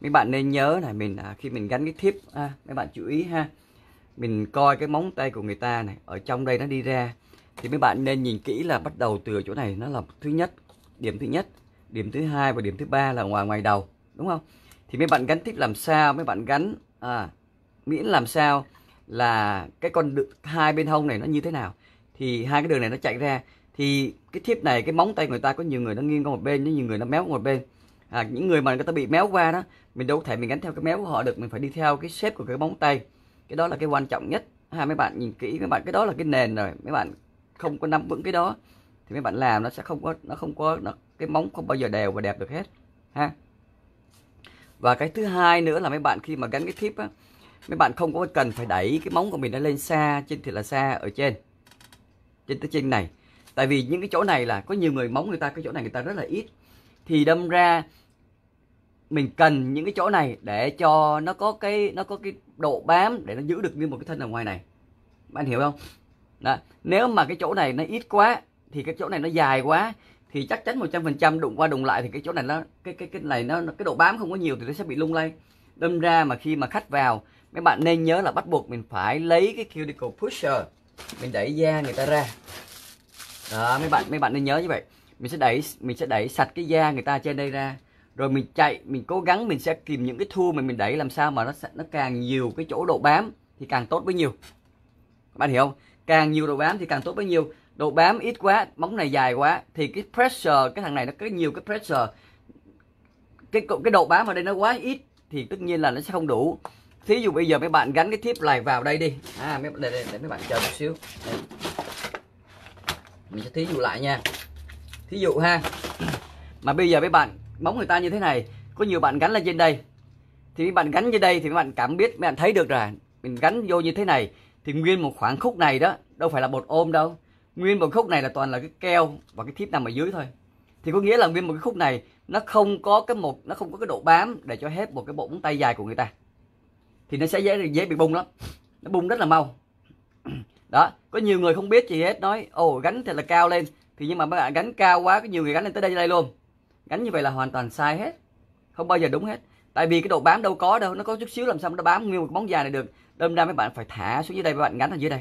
mấy bạn nên nhớ này mình à, khi mình gắn cái thiếp à, mấy bạn chú ý ha mình coi cái móng tay của người ta này ở trong đây nó đi ra thì mấy bạn nên nhìn kỹ là bắt đầu từ chỗ này nó là thứ nhất điểm thứ nhất điểm thứ hai và điểm thứ ba là ngoài ngoài đầu đúng không thì mấy bạn gắn tiếp làm sao mấy bạn gắn à, miễn làm sao là cái con đường hai bên hông này nó như thế nào thì hai cái đường này nó chạy ra thì cái thiếp này cái móng tay người ta có nhiều người nó nghiêng qua một bên có nhiều người nó méo qua một bên à, những người mà người ta bị méo qua đó mình đâu có thể mình gánh theo cái méo của họ được mình phải đi theo cái xếp của cái bóng tay cái đó là cái quan trọng nhất ha mấy bạn nhìn kỹ mấy bạn cái đó là cái nền rồi mấy bạn không có nắm vững cái đó thì mấy bạn làm nó sẽ không có nó không có nó, cái móng không bao giờ đều và đẹp được hết ha và cái thứ hai nữa là mấy bạn khi mà gắn cái thíp á mấy bạn không có cần phải đẩy cái móng của mình nó lên xa trên thì là xa ở trên trên tới trên này tại vì những cái chỗ này là có nhiều người móng người ta cái chỗ này người ta rất là ít thì đâm ra mình cần những cái chỗ này để cho nó có cái nó có cái độ bám để nó giữ được như một cái thân ở ngoài này bạn hiểu không đó. nếu mà cái chỗ này nó ít quá thì cái chỗ này nó dài quá thì chắc chắn 100% đụng qua đụng lại thì cái chỗ này nó cái cái cái này nó cái độ bám không có nhiều thì nó sẽ bị lung lay đâm ra mà khi mà khách vào mấy bạn nên nhớ là bắt buộc mình phải lấy cái cuticle pusher mình đẩy da người ta ra đó mấy bạn mấy bạn nên nhớ như vậy mình sẽ đẩy mình sẽ đẩy sạch cái da người ta trên đây ra rồi mình chạy mình cố gắng mình sẽ tìm những cái thua mà mình đẩy làm sao mà nó nó càng nhiều cái chỗ độ bám thì càng tốt bấy nhiêu các bạn hiểu không càng nhiều độ bám thì càng tốt bấy nhiêu độ bám ít quá bóng này dài quá thì cái pressure cái thằng này nó có nhiều cái pressure cái cái độ bám ở đây nó quá ít thì tất nhiên là nó sẽ không đủ thí dụ bây giờ mấy bạn gắn cái tiếp này vào đây đi à mấy, để, để, để mấy bạn chờ một xíu đây. mình sẽ thí dụ lại nha thí dụ ha mà bây giờ với bạn móng người ta như thế này có nhiều bạn gắn lên trên đây thì bạn gắn trên đây thì bạn cảm biết bạn thấy được là mình gắn vô như thế này thì nguyên một khoảng khúc này đó đâu phải là bột ôm đâu nguyên một khúc này là toàn là cái keo và cái thiếp nằm ở dưới thôi thì có nghĩa là nguyên một cái khúc này nó không có cái một nó không có cái độ bám để cho hết một cái bộ móng tay dài của người ta thì nó sẽ dễ dễ bị bung lắm nó bung rất là mau đó có nhiều người không biết gì hết nói ồ oh, gắn thật là cao lên thì nhưng mà các bạn gánh cao quá có nhiều người gánh lên tới đây đây luôn gánh như vậy là hoàn toàn sai hết không bao giờ đúng hết tại vì cái độ bám đâu có đâu nó có chút xíu làm sao nó bám nguyên một món dài này được đâm ra mấy bạn phải thả xuống dưới đây mấy bạn gánh ở dưới đây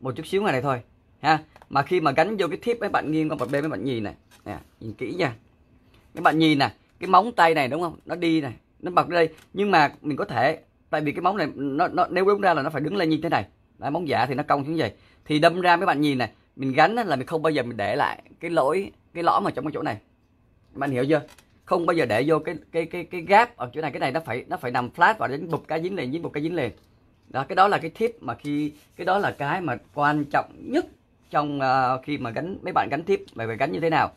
một chút xíu ngoài này thôi ha mà khi mà gánh vô cái thiếp mấy bạn nghiêng qua một bên mấy bạn nhìn này nè nhìn kỹ nha các bạn nhìn nè cái móng tay này đúng không nó đi này nó bật đây nhưng mà mình có thể tại vì cái móng này nó, nó nếu đúng ra là nó phải đứng lên như thế này Đấy, móng giả thì nó cong xuống vậy thì đâm ra mấy bạn nhìn này mình gắn là mình không bao giờ mình để lại cái lỗi cái lõm ở trong cái chỗ này bạn hiểu chưa không bao giờ để vô cái cái cái cái gap ở chỗ này cái này nó phải nó phải nằm flat và đến bục cái dính liền dính bục cái dính liền đó cái đó là cái tip mà khi cái đó là cái mà quan trọng nhất trong uh, khi mà gắn mấy bạn gắn tip về phải gắn như thế nào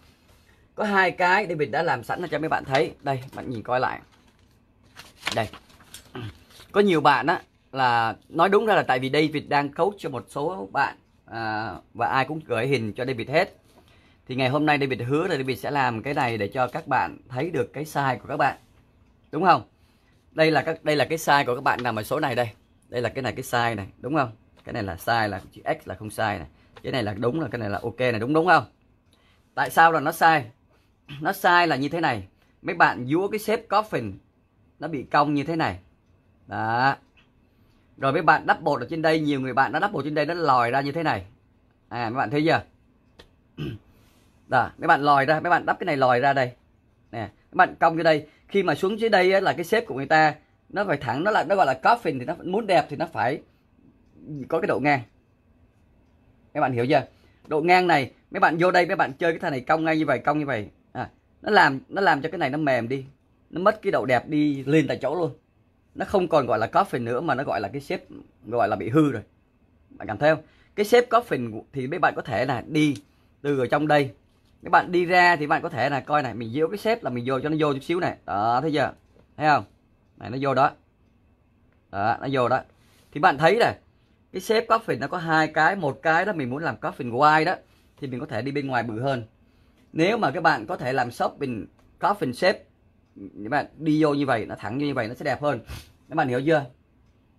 có hai cái để mình đã làm sẵn là cho mấy bạn thấy đây bạn nhìn coi lại đây có nhiều bạn á là nói đúng ra là tại vì đây David đang cấu cho một số bạn à, và ai cũng gửi hình cho David hết thì ngày hôm nay David hứa là David sẽ làm cái này để cho các bạn thấy được cái size của các bạn đúng không đây là các đây là cái size của các bạn nằm ở số này đây đây là cái này cái size này đúng không cái này là size là chữ X là không sai này cái này là đúng là cái này là ok này đúng đúng không tại sao là nó sai nó sai là như thế này mấy bạn vúa cái xếp coffin nó bị cong như thế này đó rồi mấy bạn đắp bột ở trên đây nhiều người bạn đã đắp bột trên đây nó lòi ra như thế này à mấy bạn thấy chưa đó mấy bạn lòi ra mấy bạn đắp cái này lòi ra đây nè mấy bạn cong cái đây khi mà xuống dưới đây là cái xếp của người ta nó phải thẳng nó là nó gọi là coffin thì nó muốn đẹp thì nó phải có cái độ ngang mấy bạn hiểu chưa độ ngang này mấy bạn vô đây mấy bạn chơi cái thằng này cong ngay như vậy cong như vậy à, nó làm nó làm cho cái này nó mềm đi nó mất cái độ đẹp đi liền tại chỗ luôn nó không còn gọi là coffin nữa mà nó gọi là cái xếp gọi là bị hư rồi bạn cảm thấy không cái xếp coffin thì mấy bạn có thể là đi từ ở trong đây các bạn đi ra thì bạn có thể là coi này mình giễu cái xếp là mình vô cho nó vô chút xíu này đó thấy chưa thấy không này nó vô đó đó nó vô đó thì bạn thấy này cái xếp coffin nó có hai cái một cái đó mình muốn làm coffin wide đó thì mình có thể đi bên ngoài bự hơn nếu mà các bạn có thể làm shopping coffin shape nếu bạn đi vô như vậy nó thẳng như vậy nó sẽ đẹp hơn các bạn hiểu chưa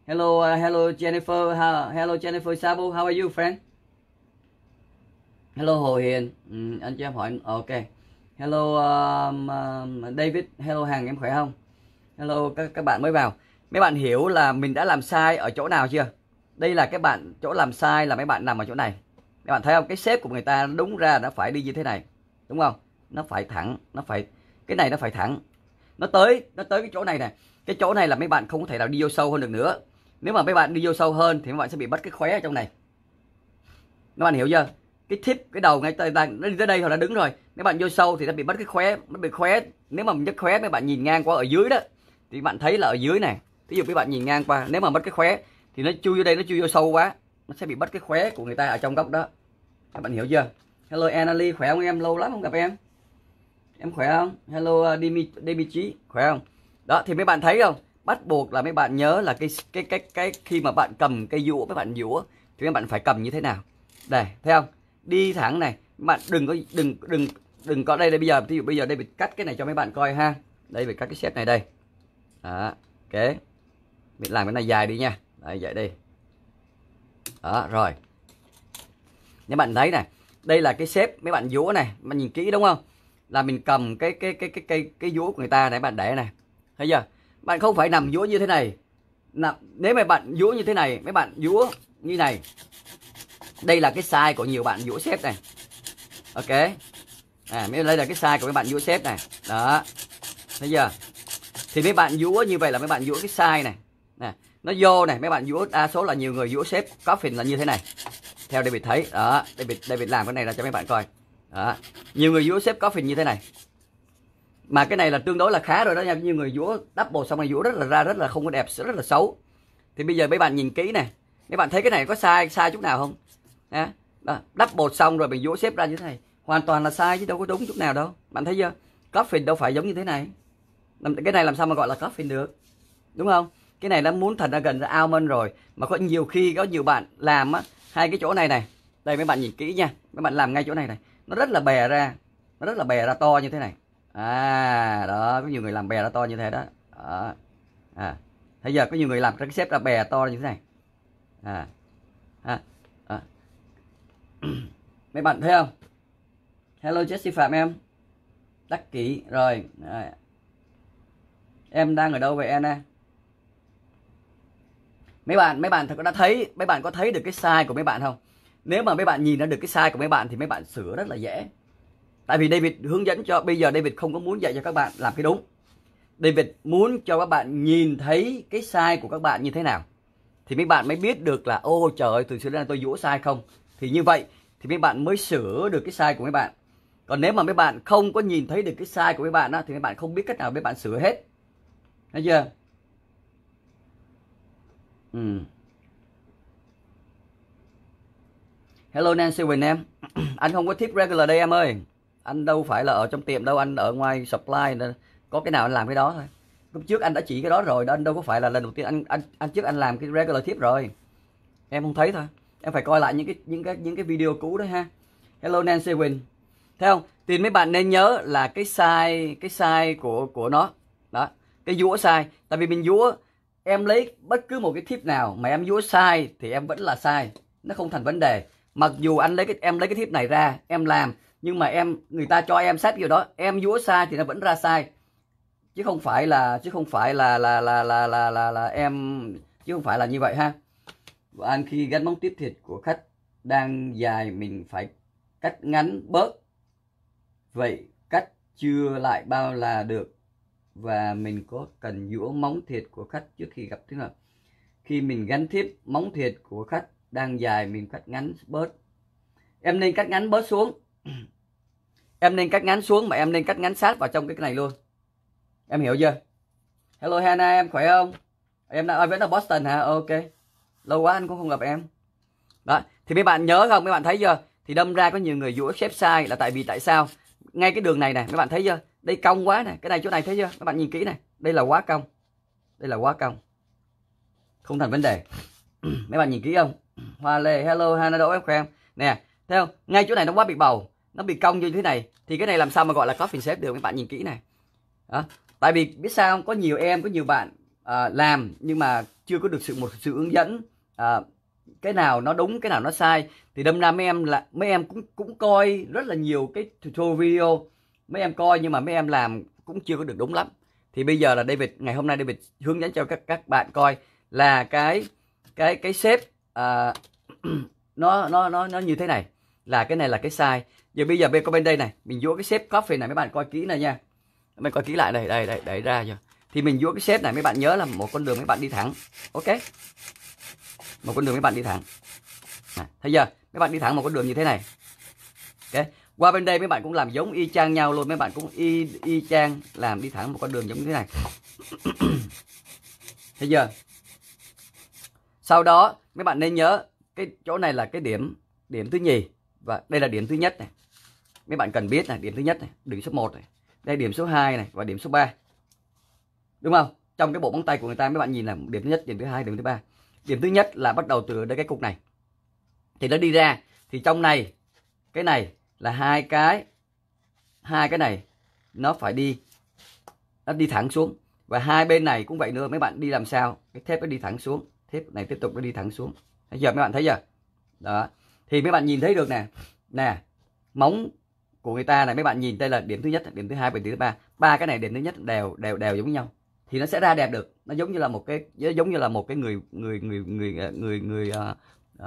hello uh, hello Jennifer how, hello Jennifer Sabo how are you friend hello Hồ Hiền ừ, anh cho em hỏi ok hello um, um, David hello hàng em khỏe không hello các các bạn mới vào mấy bạn hiểu là mình đã làm sai ở chỗ nào chưa đây là các bạn chỗ làm sai là mấy bạn nằm ở chỗ này các bạn thấy không cái xếp của người ta đúng ra đã phải đi như thế này đúng không nó phải thẳng nó phải cái này nó phải thẳng nó tới nó tới cái chỗ này này cái chỗ này là mấy bạn không có thể nào đi vô sâu hơn được nữa nếu mà mấy bạn đi vô sâu hơn thì mấy bạn sẽ bị bắt cái khóe ở trong này các bạn hiểu chưa cái tip cái đầu ngay tới đây nó đi tới đây hoặc là đứng rồi nếu bạn vô sâu thì nó bị bắt cái khóe nó bị khóe nếu mà nhất khóe mấy bạn nhìn ngang qua ở dưới đó thì bạn thấy là ở dưới này ví dụ mấy bạn nhìn ngang qua nếu mà mất cái khóe thì nó chui vô đây nó chui vô sâu quá nó sẽ bị mất cái khóe của người ta ở trong góc đó các bạn hiểu chưa hello Annalie khỏe không em lâu lắm không gặp em em khỏe không hello ờ, Dimitri khỏe không đó thì mấy bạn thấy không bắt buộc là mấy bạn nhớ là cái cái cái cái khi mà bạn cầm cây dũa mấy bạn dũa thì các bạn phải cầm như thế nào đây thấy không đi thẳng này bạn đừng có đừng đừng đừng có đây đây bây giờ ví dụ bây giờ đây bị cắt cái này cho mấy bạn coi ha đây mình cắt cái set này đây đó ok mình làm cái này dài đi nha đấy vậy đi đó rồi nếu bạn thấy này đây là cái xếp mấy bạn dũa này bạn nhìn kỹ đúng không là mình cầm cái cái cái cái cây cái dúa của người ta để bạn để này thấy chưa bạn không phải nằm dúa như thế này nằm nếu mà bạn dúa như thế này mấy bạn dúa như này đây là cái sai của nhiều bạn dũa xếp này ok à mới đây là cái sai của mấy bạn dũa xếp này đó thấy chưa thì mấy bạn dũa như vậy là mấy bạn dũa cái sai này nè nó vô này mấy bạn dũa đa số là nhiều người dũa xếp có coffin là như thế này theo đây bị thấy đó đây bị đây bị làm cái này là cho mấy bạn coi đó. nhiều người vúa xếp có phình như thế này mà cái này là tương đối là khá rồi đó nha nhiều người vúa double xong này vúa rất là ra rất là không có đẹp rất là xấu thì bây giờ mấy bạn nhìn kỹ này mấy bạn thấy cái này có sai sai chút nào không à, đó, double xong rồi mình vúa xếp ra như thế này hoàn toàn là sai chứ đâu có đúng chút nào đâu bạn thấy chưa có phình đâu phải giống như thế này cái này làm sao mà gọi là có phình được đúng không cái này nó muốn thành ra gần ra almond rồi mà có nhiều khi có nhiều bạn làm á hai cái chỗ này này đây mấy bạn nhìn kỹ nha mấy bạn làm ngay chỗ này này nó rất là bè ra nó rất là bè ra to như thế này à đó có nhiều người làm bè ra to như thế đó, đó. à bây giờ có nhiều người làm cái xếp ra bè to như thế này à, à, à. mấy bạn thấy không hello Jesse phạm em đắc kỷ rồi à. em đang ở đâu vậy Anna mấy bạn mấy bạn thật có đã thấy mấy bạn có thấy được cái sai của mấy bạn không nếu mà mấy bạn nhìn ra được cái sai của mấy bạn thì mấy bạn sửa rất là dễ tại vì David hướng dẫn cho bây giờ David không có muốn dạy cho các bạn làm cái đúng David muốn cho các bạn nhìn thấy cái sai của các bạn như thế nào thì mấy bạn mới biết được là ô trời ơi từ xưa đến nay tôi dũa sai không thì như vậy thì mấy bạn mới sửa được cái sai của mấy bạn còn nếu mà mấy bạn không có nhìn thấy được cái sai của mấy bạn á, thì mấy bạn không biết cách nào mấy bạn sửa hết thấy chưa ừ Hello Nancy Quỳnh em Anh không có tip regular đây em ơi Anh đâu phải là ở trong tiệm đâu Anh ở ngoài supply nên Có cái nào anh làm cái đó thôi Lúc trước anh đã chỉ cái đó rồi đó Anh đâu có phải là lần đầu tiên Anh anh, anh trước anh làm cái regular tip rồi Em không thấy thôi Em phải coi lại những cái những cái những cái video cũ đó ha Hello Nancy Quỳnh Thấy không Thì mấy bạn nên nhớ là cái size Cái size của của nó Đó Cái dũa size Tại vì mình dũa Em lấy bất cứ một cái tip nào mà em dũa sai thì em vẫn là sai Nó không thành vấn đề mặc dù anh lấy cái em lấy cái thiếp này ra em làm nhưng mà em người ta cho em xét điều đó em dúa sai thì nó vẫn ra sai chứ không phải là chứ không phải là là là là là là, là em chứ không phải là như vậy ha và anh khi gắn móng tiếp thịt của khách đang dài mình phải cắt ngắn bớt vậy cắt chưa lại bao là được và mình có cần dũa móng thịt của khách trước khi gặp thế nào khi mình gắn thiếp móng thịt của khách đang dài mình cắt ngắn bớt em nên cắt ngắn bớt xuống em nên cắt ngắn xuống mà em nên cắt ngắn sát vào trong cái này luôn em hiểu chưa hello Hannah em khỏe không em đang ở à, vẫn ở Boston hả ok lâu quá anh cũng không gặp em đó thì mấy bạn nhớ không mấy bạn thấy chưa thì đâm ra có nhiều người dũa xếp sai là tại vì tại sao ngay cái đường này này mấy bạn thấy chưa đây cong quá này cái này chỗ này thấy chưa các bạn nhìn kỹ này đây là quá cong đây là quá cong không thành vấn đề mấy bạn nhìn kỹ không hoa lê hello hanado em khoe nè thấy không ngay chỗ này nó quá bị bầu nó bị cong như thế này thì cái này làm sao mà gọi là có coffin xếp được các bạn nhìn kỹ này đó. tại vì biết sao không có nhiều em có nhiều bạn à, làm nhưng mà chưa có được sự một sự hướng dẫn à, cái nào nó đúng cái nào nó sai thì đâm ra mấy em là mấy em cũng cũng coi rất là nhiều cái tutorial video mấy em coi nhưng mà mấy em làm cũng chưa có được đúng lắm thì bây giờ là David ngày hôm nay David hướng dẫn cho các các bạn coi là cái cái cái xếp à, nó nó nó nó như thế này là cái này là cái sai giờ bây giờ bên có bên đây này mình vuốt cái xếp coffee này mấy bạn coi kỹ này nha mình coi kỹ lại đây đây đây đẩy ra rồi thì mình vuốt cái xếp này mấy bạn nhớ là một con đường mấy bạn đi thẳng ok một con đường mấy bạn đi thẳng bây giờ mấy bạn đi thẳng một con đường như thế này ok qua bên đây mấy bạn cũng làm giống y chang nhau luôn mấy bạn cũng y y chang làm đi thẳng một con đường giống như thế này bây giờ sau đó Mấy bạn nên nhớ cái chỗ này là cái điểm điểm thứ nhì và đây là điểm thứ nhất này. Mấy bạn cần biết là điểm thứ nhất này, điểm số 1 này, đây điểm số 2 này và điểm số 3. Đúng không? Trong cái bộ móng tay của người ta mấy bạn nhìn là điểm thứ nhất, điểm thứ hai, điểm thứ ba. Điểm thứ nhất là bắt đầu từ đây cái cục này. Thì nó đi ra thì trong này cái này là hai cái hai cái này nó phải đi nó đi thẳng xuống và hai bên này cũng vậy nữa mấy bạn đi làm sao cái thép nó đi thẳng xuống thế này tiếp tục nó đi thẳng xuống thấy giờ mấy bạn thấy chưa đó thì mấy bạn nhìn thấy được nè nè móng của người ta này mấy bạn nhìn đây là điểm thứ nhất điểm thứ hai và điểm thứ ba ba cái này điểm thứ nhất đều đều đều giống nhau thì nó sẽ ra đẹp được nó giống như là một cái giống như là một cái người người người người người người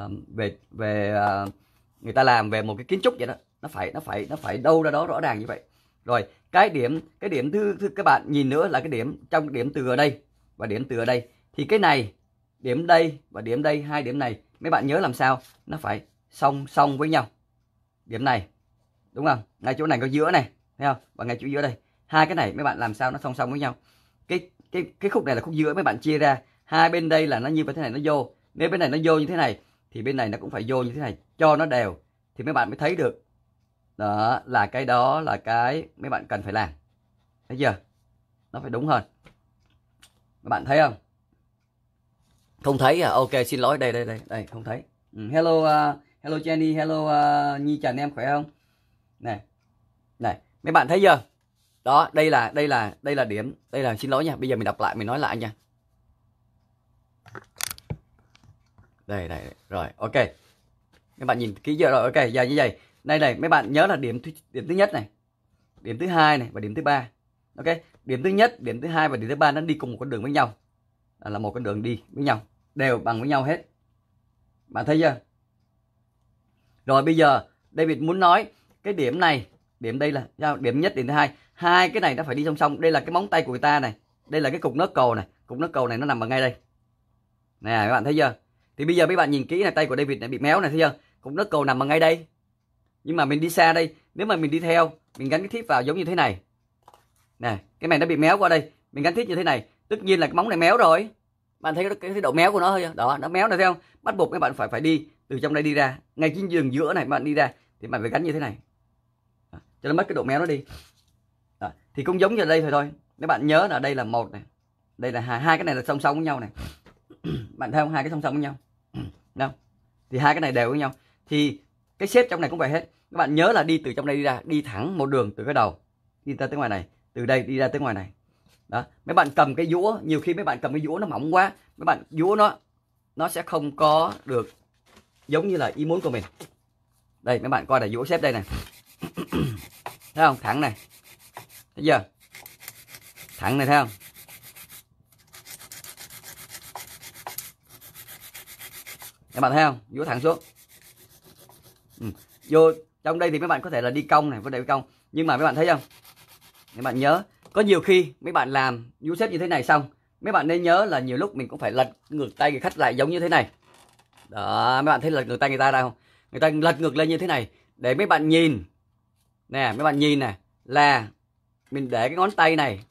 uh, về về uh, người ta làm về một cái kiến trúc vậy đó nó phải nó phải nó phải đâu ra đó rõ ràng như vậy rồi cái điểm cái điểm thứ, thứ các bạn nhìn nữa là cái điểm trong điểm từ ở đây và điểm từ ở đây thì cái này điểm đây và điểm đây hai điểm này mấy bạn nhớ làm sao nó phải song song với nhau điểm này đúng không ngay chỗ này có giữa này thấy không và ngay chỗ giữa đây hai cái này mấy bạn làm sao nó song song với nhau cái cái cái khúc này là khúc giữa mấy bạn chia ra hai bên đây là nó như thế này nó vô nếu bên này nó vô như thế này thì bên này nó cũng phải vô như thế này cho nó đều thì mấy bạn mới thấy được đó là cái đó là cái mấy bạn cần phải làm thấy chưa nó phải đúng hơn các bạn thấy không không thấy à ok xin lỗi đây đây đây đây không thấy ừ, hello uh, hello Jenny hello uh, Nhi Trần em khỏe không này này mấy bạn thấy chưa đó đây là đây là đây là điểm đây là xin lỗi nha bây giờ mình đọc lại mình nói lại nha đây đây rồi ok các bạn nhìn kỹ chưa rồi ok giờ như vậy đây này mấy bạn nhớ là điểm thứ điểm thứ nhất này điểm thứ hai này và điểm thứ ba ok điểm thứ nhất điểm thứ hai và điểm thứ ba nó đi cùng một con đường với nhau là một con đường đi với nhau đều bằng với nhau hết bạn thấy chưa rồi bây giờ David muốn nói cái điểm này điểm đây là sao điểm nhất điểm thứ hai hai cái này nó phải đi song song đây là cái móng tay của người ta này đây là cái cục nớt cầu này cục nớt cầu này nó nằm ở ngay đây nè các bạn thấy chưa thì bây giờ mấy bạn nhìn kỹ là tay của David này bị méo này thấy chưa cục nớt cầu nằm ở ngay đây nhưng mà mình đi xa đây nếu mà mình đi theo mình gắn cái thít vào giống như thế này nè cái này nó bị méo qua đây mình gắn thít như thế này tất nhiên là cái móng này méo rồi bạn thấy cái, cái độ méo của nó thôi đó nó méo này thấy không bắt buộc các bạn phải phải đi từ trong đây đi ra ngay cái đường giữa này bạn đi ra thì bạn phải gắn như thế này đó. cho nó mất cái độ méo nó đi đó. thì cũng giống như đây thôi thôi nếu bạn nhớ là đây là một này đây là hai, hai cái này là song song với nhau này bạn thấy không hai cái song song với nhau đâu thì hai cái này đều với nhau thì cái xếp trong này cũng vậy hết các bạn nhớ là đi từ trong đây đi ra đi thẳng một đường từ cái đầu đi ra tới ngoài này từ đây đi ra tới ngoài này đó mấy bạn cầm cái dũa nhiều khi mấy bạn cầm cái dũa nó mỏng quá mấy bạn dũa nó nó sẽ không có được giống như là ý muốn của mình đây mấy bạn coi này dũa xếp đây này thấy không thẳng này thấy giờ thẳng này thấy không các bạn thấy không dũa thẳng xuống ừ. vô trong đây thì mấy bạn có thể là đi cong này có thể đi cong nhưng mà mấy bạn thấy không các bạn nhớ có nhiều khi mấy bạn làm du xếp như thế này xong mấy bạn nên nhớ là nhiều lúc mình cũng phải lật ngược tay người khách lại giống như thế này đó mấy bạn thấy lật ngược tay người ta ra không người ta lật ngược lên như thế này để mấy bạn nhìn nè mấy bạn nhìn nè là mình để cái ngón tay này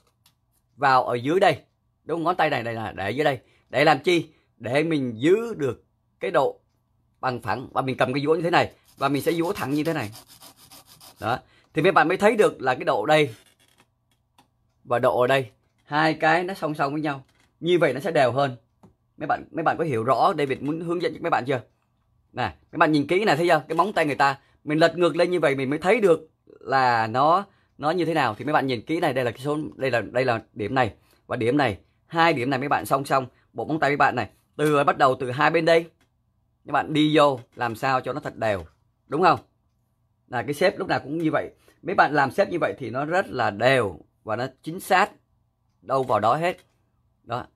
vào ở dưới đây đúng ngón tay này đây là để dưới đây để làm chi để mình giữ được cái độ bằng phẳng và mình cầm cái dũa như thế này và mình sẽ dũa thẳng như thế này đó thì mấy bạn mới thấy được là cái độ đây và độ ở đây hai cái nó song song với nhau như vậy nó sẽ đều hơn mấy bạn mấy bạn có hiểu rõ David muốn hướng dẫn cho mấy bạn chưa nè mấy bạn nhìn kỹ này thấy chưa cái móng tay người ta mình lật ngược lên như vậy mình mới thấy được là nó nó như thế nào thì mấy bạn nhìn kỹ này đây là cái số đây là đây là điểm này và điểm này hai điểm này mấy bạn song song bộ móng tay mấy bạn này từ bắt đầu từ hai bên đây các bạn đi vô làm sao cho nó thật đều đúng không là cái xếp lúc nào cũng như vậy mấy bạn làm xếp như vậy thì nó rất là đều và nó chính xác đâu vào đó hết đó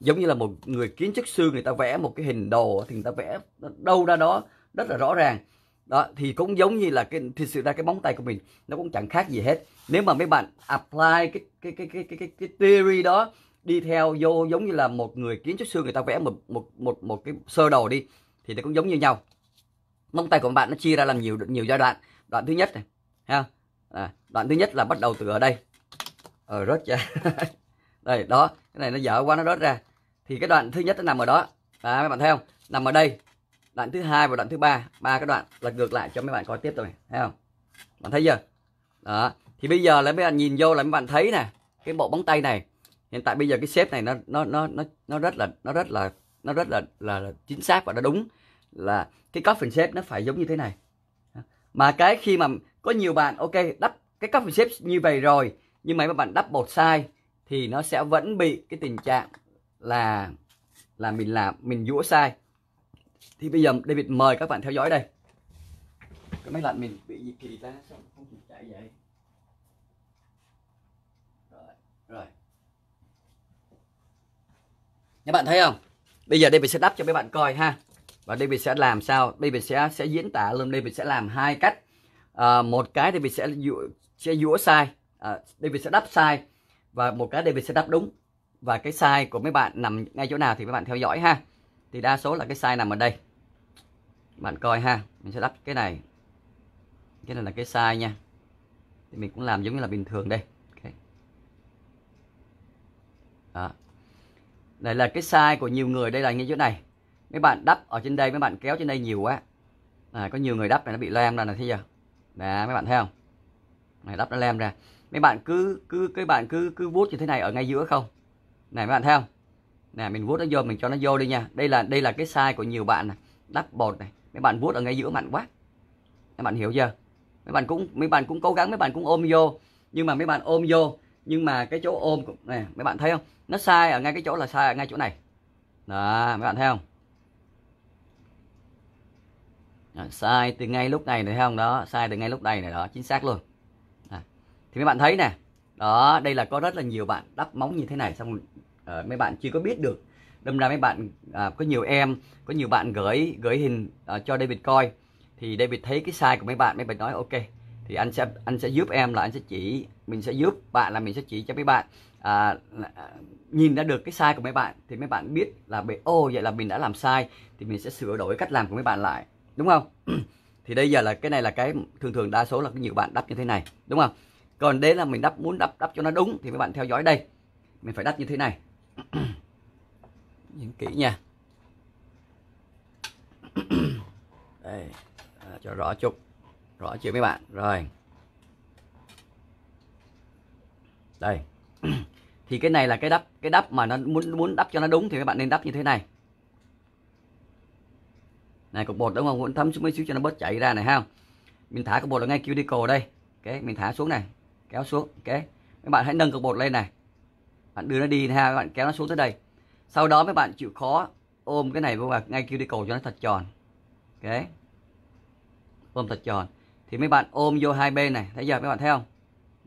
giống như là một người kiến trúc sư người ta vẽ một cái hình đồ thì người ta vẽ đâu ra đó rất là rõ ràng đó thì cũng giống như là cái thực sự ra cái móng tay của mình nó cũng chẳng khác gì hết nếu mà mấy bạn apply cái cái cái cái cái cái, cái theory đó đi theo vô giống như là một người kiến trúc sư người ta vẽ một một một một cái sơ đồ đi thì nó cũng giống như nhau móng tay của bạn nó chia ra làm nhiều nhiều giai đoạn đoạn thứ nhất này ha à, đoạn thứ nhất là bắt đầu từ ở đây ở ờ, rớt ra đây đó cái này nó dở quá nó rớt ra thì cái đoạn thứ nhất nó nằm ở đó à, mấy bạn thấy không nằm ở đây đoạn thứ hai và đoạn thứ ba ba cái đoạn lật ngược lại cho mấy bạn coi tiếp rồi thấy không bạn thấy chưa đó thì bây giờ là mấy bạn nhìn vô là mấy bạn thấy nè cái bộ bóng tay này hiện tại bây giờ cái xếp này nó nó nó nó nó rất là nó rất là nó rất là là, là chính xác và nó đúng là cái coffin xếp nó phải giống như thế này mà cái khi mà có nhiều bạn ok đắp cái coffee xếp như vậy rồi nhưng mà các bạn đắp bột sai thì nó sẽ vẫn bị cái tình trạng là là mình làm mình dũa sai thì bây giờ David mời các bạn theo dõi đây cái máy lạnh mình bị gì kỳ ta sao không kịp chạy vậy rồi rồi các bạn thấy không bây giờ David sẽ đắp cho mấy bạn coi ha và David sẽ làm sao David sẽ sẽ diễn tả luôn David sẽ làm hai cách à, một cái David sẽ dũa, sẽ dũa sai à, mình sẽ đắp sai và một cái mình sẽ đắp đúng và cái sai của mấy bạn nằm ngay chỗ nào thì mấy bạn theo dõi ha thì đa số là cái sai nằm ở đây bạn coi ha mình sẽ đắp cái này cái này là cái sai nha thì mình cũng làm giống như là bình thường đây okay. Đó. đây là cái sai của nhiều người đây là như chỗ này mấy bạn đắp ở trên đây mấy bạn kéo trên đây nhiều quá à, có nhiều người đắp này nó bị loang ra này thấy chưa Đấy, mấy bạn thấy không? Này đắp nó lem ra. Mấy bạn cứ cứ cái bạn cứ cứ vuốt như thế này ở ngay giữa không? Này mấy bạn thấy không? Nè mình vuốt nó vô mình cho nó vô đi nha. Đây là đây là cái sai của nhiều bạn này. Đắp bột này, mấy bạn vuốt ở ngay giữa mạnh quá. mấy bạn hiểu chưa? Mấy bạn cũng mấy bạn cũng cố gắng mấy bạn cũng ôm vô, nhưng mà mấy bạn ôm vô nhưng mà cái chỗ ôm này mấy bạn thấy không? Nó sai ở ngay cái chỗ là sai ở ngay chỗ này. Đó, mấy bạn thấy không? sai từ ngay lúc này này thấy không đó sai từ ngay lúc này này đó chính xác luôn à. thì mấy bạn thấy nè đó đây là có rất là nhiều bạn đắp móng như thế này xong à, mấy bạn chưa có biết được đâm ra mấy bạn à, có nhiều em có nhiều bạn gửi gửi hình à, cho David coi thì David thấy cái sai của mấy bạn mấy bạn nói ok thì anh sẽ anh sẽ giúp em là anh sẽ chỉ mình sẽ giúp bạn là mình sẽ chỉ cho mấy bạn à, à nhìn đã được cái sai của mấy bạn thì mấy bạn biết là bị ô vậy là mình đã làm sai thì mình sẽ sửa đổi cách làm của mấy bạn lại đúng không thì bây giờ là cái này là cái thường thường đa số là nhiều bạn đắp như thế này đúng không còn đấy là mình đắp muốn đắp đắp cho nó đúng thì các bạn theo dõi đây mình phải đắp như thế này nhìn kỹ nha đây à, cho rõ chút rõ chưa mấy bạn rồi đây thì cái này là cái đắp cái đắp mà nó muốn muốn đắp cho nó đúng thì các bạn nên đắp như thế này này cục bột đúng không muốn thấm xuống mấy xíu cho nó bớt chảy ra này ha mình thả cục bột ở ngay cuticle đây ok mình thả xuống này kéo xuống ok các bạn hãy nâng cục bột lên này bạn đưa nó đi ha bạn kéo nó xuống tới đây sau đó mấy bạn chịu khó ôm cái này vô vào ngay cuticle cho nó thật tròn ok ôm thật tròn thì mấy bạn ôm vô hai bên này thấy giờ mấy bạn thấy không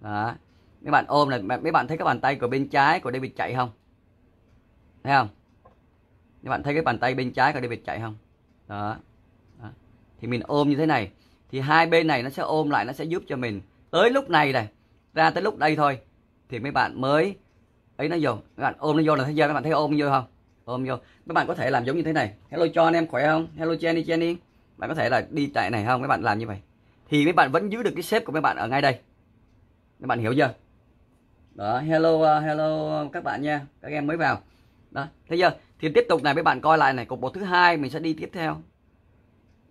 đó mấy bạn ôm này mấy bạn thấy các bàn tay của bên trái của David chạy không thấy không mấy bạn thấy cái bàn tay bên trái của David chạy không đó. đó thì mình ôm như thế này thì hai bên này nó sẽ ôm lại nó sẽ giúp cho mình tới lúc này này ra tới lúc đây thôi thì mấy bạn mới ấy nó vô các bạn ôm nó vô là thấy chưa các bạn thấy ôm vô không ôm vô các bạn có thể làm giống như thế này hello cho anh em khỏe không hello Jenny Jenny bạn có thể là đi tại này không các bạn làm như vậy thì mấy bạn vẫn giữ được cái xếp của mấy bạn ở ngay đây các bạn hiểu chưa đó hello uh, hello các bạn nha các em mới vào đó thấy chưa thì tiếp tục này mấy bạn coi lại này cục bột thứ hai mình sẽ đi tiếp theo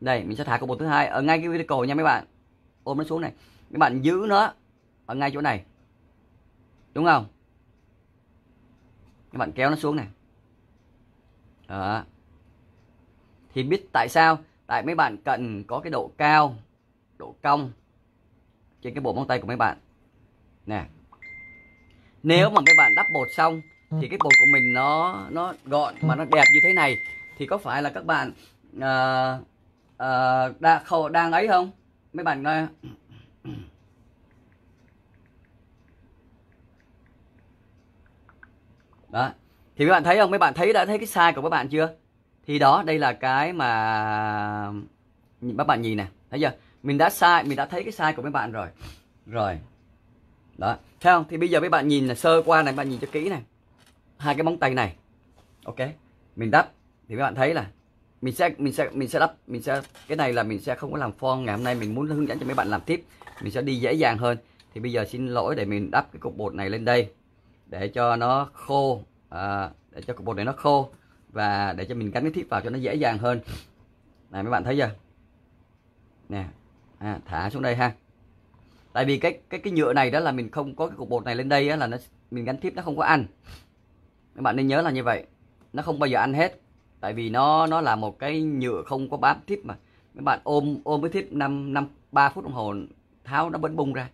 đây mình sẽ thả cục bột thứ hai ở ngay cái vertical nha mấy bạn ôm nó xuống này mấy bạn giữ nó ở ngay chỗ này đúng không các bạn kéo nó xuống này đó thì biết tại sao tại mấy bạn cần có cái độ cao độ cong trên cái bộ móng tay của mấy bạn nè nếu mà mấy bạn đắp bột xong thì ừ. cái bột của mình nó nó gọn mà ừ. nó đẹp như thế này thì có phải là các bạn à, à, đã khẩu đang ấy không mấy bạn nghe đó thì các bạn thấy không mấy bạn thấy đã thấy cái sai của các bạn chưa thì đó đây là cái mà các bạn nhìn nè thấy chưa mình đã sai mình đã thấy cái sai của mấy bạn rồi rồi đó thấy không thì bây giờ mấy bạn nhìn là sơ qua này bạn nhìn cho kỹ này hai cái móng tay này ok mình đắp thì các bạn thấy là mình sẽ mình sẽ mình sẽ đắp mình sẽ cái này là mình sẽ không có làm phong ngày hôm nay mình muốn hướng dẫn cho mấy bạn làm tiếp mình sẽ đi dễ dàng hơn thì bây giờ xin lỗi để mình đắp cái cục bột này lên đây để cho nó khô à, để cho cục bột này nó khô và để cho mình gắn cái thít vào cho nó dễ dàng hơn này mấy bạn thấy chưa nè à, thả xuống đây ha tại vì cái cái cái nhựa này đó là mình không có cái cục bột này lên đây á, là nó mình gắn tiếp nó không có ăn các bạn nên nhớ là như vậy nó không bao giờ ăn hết tại vì nó nó là một cái nhựa không có bám tiếp mà các bạn ôm ôm cái tiếp năm năm ba phút đồng hồ tháo nó vẫn bung ra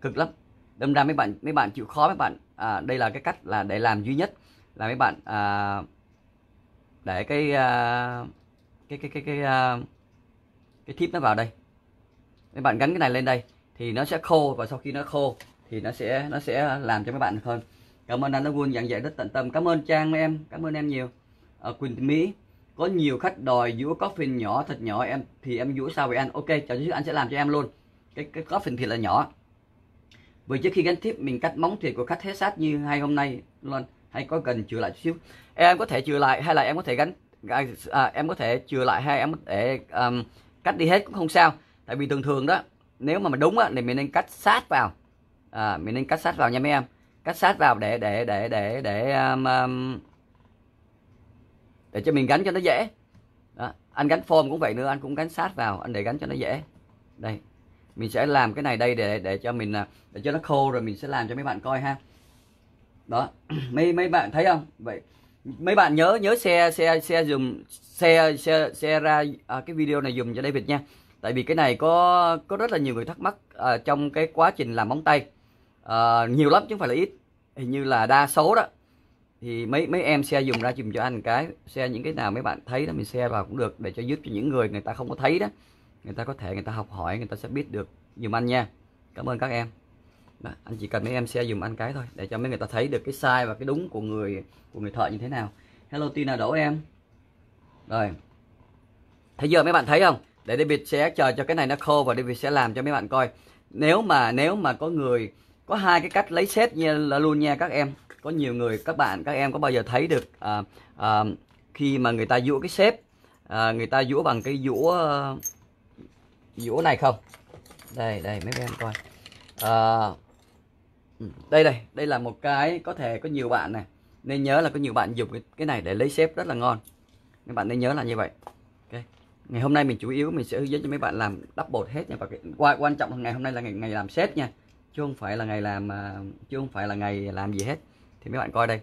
cực lắm đâm ra mấy bạn mấy bạn chịu khó mấy bạn à, đây là cái cách là để làm duy nhất là mấy bạn à, để cái à, cái cái cái cái à, cái tiếp nó vào đây mấy bạn gắn cái này lên đây thì nó sẽ khô và sau khi nó khô thì nó sẽ nó sẽ làm cho mấy bạn được hơn cảm ơn anh đã quên dặn dạy rất tận tâm cảm ơn trang em cảm ơn em nhiều ở ờ, quỳnh mỹ có nhiều khách đòi dũa phần nhỏ thật nhỏ em thì em dũa sao vậy anh ok chào chút anh sẽ làm cho em luôn cái cái phần thịt là nhỏ vì trước khi gắn tiếp mình cắt móng thịt của khách hết sát như hai hôm nay luôn hay có cần chữa lại chút xíu em có thể chữa lại hay là em có thể gắn à, em có thể chữa lại hay em để um, cắt đi hết cũng không sao tại vì thường thường đó nếu mà mình đúng á thì mình nên cắt sát vào à, mình nên cắt sát vào nha mấy em cắt sát vào để để để để để um, um, để cho mình gắn cho nó dễ đó. anh gắn form cũng vậy nữa anh cũng gắn sát vào anh để gắn cho nó dễ đây mình sẽ làm cái này đây để để cho mình à, để cho nó khô rồi mình sẽ làm cho mấy bạn coi ha đó mấy mấy bạn thấy không vậy mấy bạn nhớ nhớ xe xe xe dùng xe xe xe ra à, cái video này dùng cho David nha tại vì cái này có có rất là nhiều người thắc mắc à, trong cái quá trình làm móng tay à, nhiều lắm chứ không phải là ít hình như là đa số đó thì mấy mấy em xe dùng ra dùng cho anh cái xe những cái nào mấy bạn thấy đó mình xe vào cũng được để cho giúp cho những người người ta không có thấy đó người ta có thể người ta học hỏi người ta sẽ biết được dùng anh nha cảm ơn các em đó, anh chỉ cần mấy em xe dùng anh cái thôi để cho mấy người ta thấy được cái sai và cái đúng của người của người thợ như thế nào hello tina đổ em rồi thế giờ mấy bạn thấy không để David sẽ chờ cho cái này nó khô và David sẽ làm cho mấy bạn coi nếu mà nếu mà có người có hai cái cách lấy xét như là luôn nha các em có nhiều người các bạn các em có bao giờ thấy được à, à, khi mà người ta dũa cái xếp à, người ta dũa bằng cái dũa dũa này không đây đây mấy em coi à, đây đây đây là một cái có thể có nhiều bạn này nên nhớ là có nhiều bạn dùng cái, này để lấy xếp rất là ngon các bạn nên nhớ là như vậy okay. ngày hôm nay mình chủ yếu mình sẽ hướng dẫn cho mấy bạn làm đắp bột hết nha và cái, quan trọng ngày hôm nay là ngày ngày làm xếp nha chứ không phải là ngày làm à, chứ không phải là ngày làm gì hết thì mấy bạn coi đây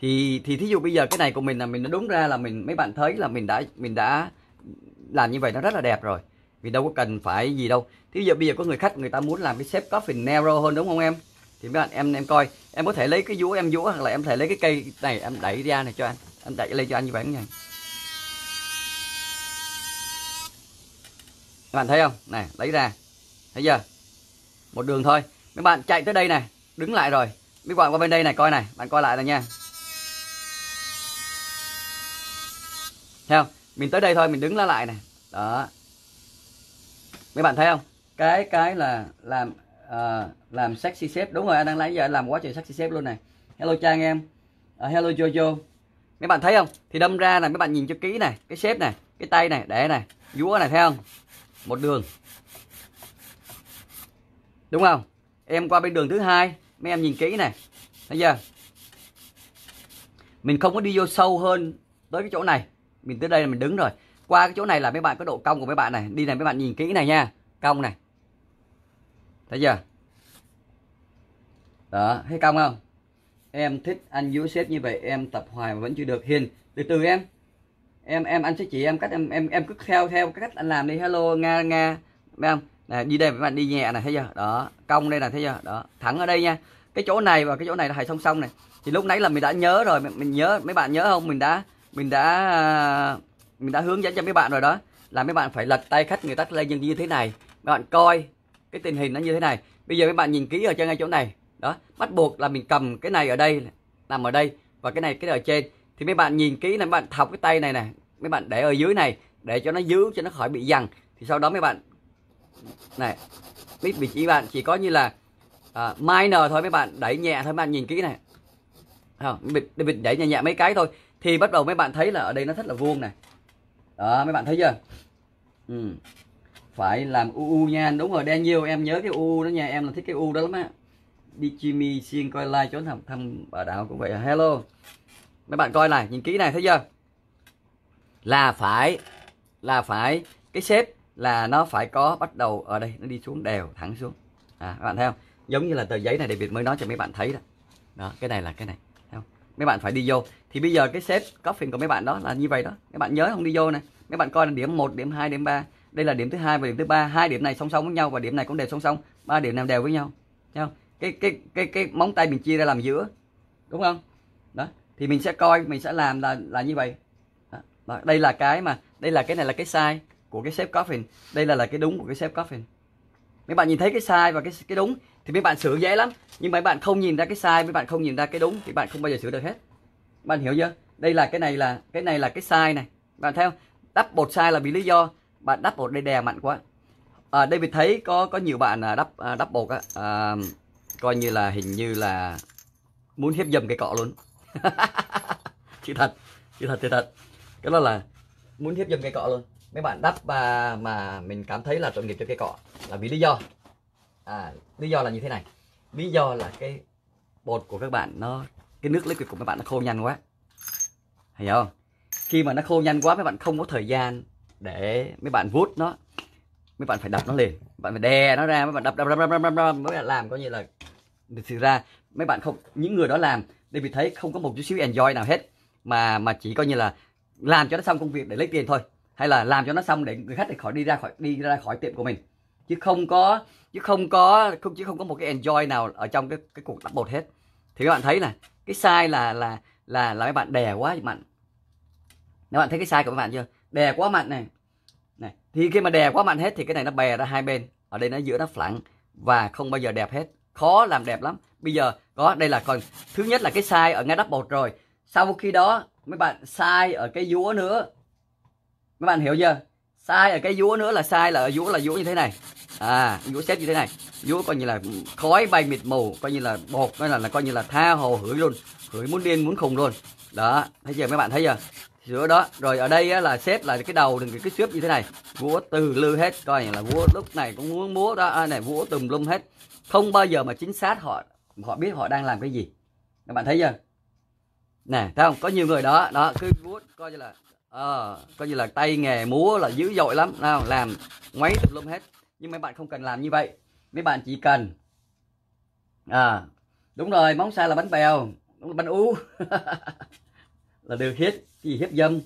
thì thì thí dụ bây giờ cái này của mình là mình nó đúng ra là mình mấy bạn thấy là mình đã mình đã làm như vậy nó rất là đẹp rồi vì đâu có cần phải gì đâu thí dụ bây giờ có người khách người ta muốn làm cái shape coffin narrow hơn đúng không em thì mấy bạn em em coi em có thể lấy cái vú em vú hoặc là em thể lấy cái cây này em đẩy ra này cho anh em đẩy lên cho anh như vậy nha các bạn thấy không này lấy ra thấy chưa một đường thôi mấy bạn chạy tới đây này đứng lại rồi mấy bạn qua bên đây này coi này bạn coi lại rồi nha theo mình tới đây thôi mình đứng lại này đó mấy bạn thấy không cái cái là làm uh, làm sexy xếp, đúng rồi anh đang lấy giờ làm quá trời sexy xếp luôn này hello trang em uh, hello jojo mấy bạn thấy không thì đâm ra là mấy bạn nhìn cho kỹ này cái xếp này cái tay này để này vúa này thấy không một đường đúng không em qua bên đường thứ hai mấy em nhìn kỹ này thấy chưa mình không có đi vô sâu hơn tới cái chỗ này mình tới đây là mình đứng rồi qua cái chỗ này là mấy bạn có độ cong của mấy bạn này đi này mấy bạn nhìn kỹ này nha cong này thấy chưa đó thấy cong không em thích anh vú xếp như vậy em tập hoài mà vẫn chưa được hiền từ từ em em em anh sẽ chỉ em cách em em em cứ theo theo cách anh làm đi hello nga nga em này, đi đây mấy bạn đi nhẹ này thấy chưa đó cong đây là thấy chưa đó thẳng ở đây nha cái chỗ này và cái chỗ này là hai song song này thì lúc nãy là mình đã nhớ rồi mình, mình nhớ mấy bạn nhớ không mình đã mình đã mình đã hướng dẫn cho mấy bạn rồi đó là mấy bạn phải lật tay khách người ta lên như thế này mấy bạn coi cái tình hình nó như thế này bây giờ mấy bạn nhìn kỹ ở trên ngay chỗ này đó bắt buộc là mình cầm cái này ở đây nằm ở đây và cái này cái này ở trên thì mấy bạn nhìn kỹ là mấy bạn thọc cái tay này này mấy bạn để ở dưới này để cho nó giữ cho nó khỏi bị dằn thì sau đó mấy bạn này mít vị trí bạn chỉ có như là à, minor thôi mấy bạn đẩy nhẹ thôi bạn nhìn kỹ này không mình đẩy nhẹ nhẹ mấy cái thôi thì bắt đầu mấy bạn thấy là ở đây nó rất là vuông này đó mấy bạn thấy chưa ừ. phải làm u u nha đúng rồi đen nhiều em nhớ cái u đó nha em là thích cái u đó lắm á đi Jimmy xin coi like trốn thăm thăm bà đảo cũng vậy à. hello mấy bạn coi này nhìn kỹ này thấy chưa là phải là phải cái xếp là nó phải có bắt đầu ở đây nó đi xuống đều thẳng xuống à, các bạn thấy không giống như là tờ giấy này để Việt mới nói cho mấy bạn thấy đó đó cái này là cái này thấy không? mấy bạn phải đi vô thì bây giờ cái xếp coffin của mấy bạn đó là như vậy đó mấy bạn nhớ không đi vô này mấy bạn coi là điểm 1, điểm 2, điểm 3 đây là điểm thứ hai và điểm thứ ba hai điểm này song song với nhau và điểm này cũng đều song song ba điểm nào đều với nhau thấy không cái cái cái cái móng tay mình chia ra làm giữa đúng không đó thì mình sẽ coi mình sẽ làm là là như vậy đó. đây là cái mà đây là cái này là cái sai của cái sếp coffin đây là là cái đúng của cái sếp coffin mấy bạn nhìn thấy cái sai và cái cái đúng thì mấy bạn sửa dễ lắm nhưng mấy bạn không nhìn ra cái sai mấy bạn không nhìn ra cái đúng thì bạn không bao giờ sửa được hết bạn hiểu chưa đây là cái này là cái này là cái sai này bạn theo đắp bột sai là vì lý do bạn đắp bột đây đè mạnh quá à, đây mình thấy có có nhiều bạn à, đắp à, đắp bột á à, coi như là hình như là muốn hiếp dầm cái cọ luôn chị thật chị thật thì thật cái đó là muốn hiếp dầm cái cọ luôn mấy bạn đắp và mà mình cảm thấy là tội nghiệp cho cây cọ là vì lý do à, lý do là như thế này lý do là cái bột của các bạn nó cái nước liquid của các bạn nó khô nhanh quá hiểu không khi mà nó khô nhanh quá mấy bạn không có thời gian để mấy bạn vút nó mấy bạn phải đập nó liền bạn phải đè nó ra mấy bạn đập đập đập đập đập, đập, đập. mấy bạn làm coi như là thực ra mấy bạn không những người đó làm để vì thấy không có một chút xíu enjoy nào hết mà mà chỉ coi như là làm cho nó xong công việc để lấy tiền thôi hay là làm cho nó xong để người khách thì khỏi đi ra khỏi đi ra khỏi tiệm của mình chứ không có chứ không có không chứ không có một cái enjoy nào ở trong cái cái cuộc đắp bột hết thì các bạn thấy này cái sai là là là là các bạn đè quá mạnh các bạn thấy cái sai của các bạn chưa đè quá mạnh này này thì khi mà đè quá mạnh hết thì cái này nó bè ra hai bên ở đây nó giữa nó phẳng và không bao giờ đẹp hết khó làm đẹp lắm bây giờ có đây là còn thứ nhất là cái sai ở ngay đắp bột rồi sau khi đó mấy bạn sai ở cái dúa nữa mấy bạn hiểu chưa sai ở cái vúa nữa là sai là ở vúa là vúa như thế này à vúa xếp như thế này vúa coi như là khói bay mịt mù coi như là bột coi là, là coi như là tha hồ hửi luôn hửi muốn điên muốn khùng luôn đó thấy chưa mấy bạn thấy chưa giữa đó rồi ở đây á, là xếp là cái đầu đừng cái xếp như thế này vúa từ lư hết coi như là vúa lúc này cũng muốn múa đó à, này vúa tùm lum hết không bao giờ mà chính xác họ họ biết họ đang làm cái gì các bạn thấy chưa nè thấy không có nhiều người đó đó cứ vuốt coi như là ờ à, coi như là tay nghề múa là dữ dội lắm nào làm ngoáy tùm lum hết nhưng mấy bạn không cần làm như vậy mấy bạn chỉ cần à đúng rồi móng xa là bánh bèo đúng là bánh ú là được hết, thì hiếp dâm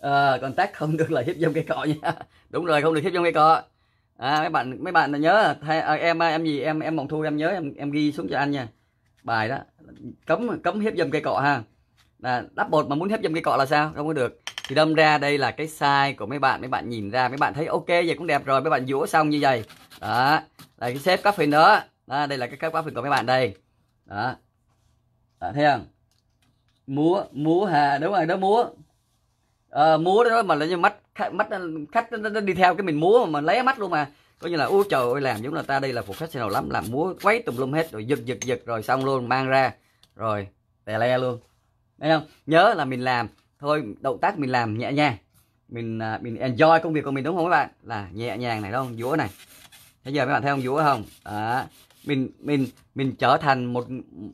à, còn tác không được là hiếp dâm cây cọ nha đúng rồi không được hiếp dâm cây cọ à, mấy bạn mấy bạn nhớ thay, à, em à, em gì em em mộng thu em nhớ em em ghi xuống cho anh nha bài đó cấm cấm hiếp dâm cây cọ ha là đắp bột mà muốn hấp dầm cây cọ là sao không có được thì đâm ra đây là cái size của mấy bạn mấy bạn nhìn ra mấy bạn thấy ok vậy cũng đẹp rồi mấy bạn dũa xong như vậy đó là cái xếp coffin đó. đó đây là cái phần của mấy bạn đây đó, đó thấy không múa múa hà đúng rồi đó múa à, múa đó mà là như mắt mắt khách nó, đi theo cái mình múa mà mình lấy mắt luôn mà coi như là u trời ơi làm giống là ta đây là phục professional lắm làm múa quấy tùm lum hết rồi giật giật giật rồi xong luôn mang ra rồi tè le luôn Đấy không? Nhớ là mình làm thôi động tác mình làm nhẹ nhàng. Mình à, mình enjoy công việc của mình đúng không các bạn? Là nhẹ nhàng này đâu, dũa này. Bây giờ các bạn thấy không dũa không? à Mình mình mình trở thành một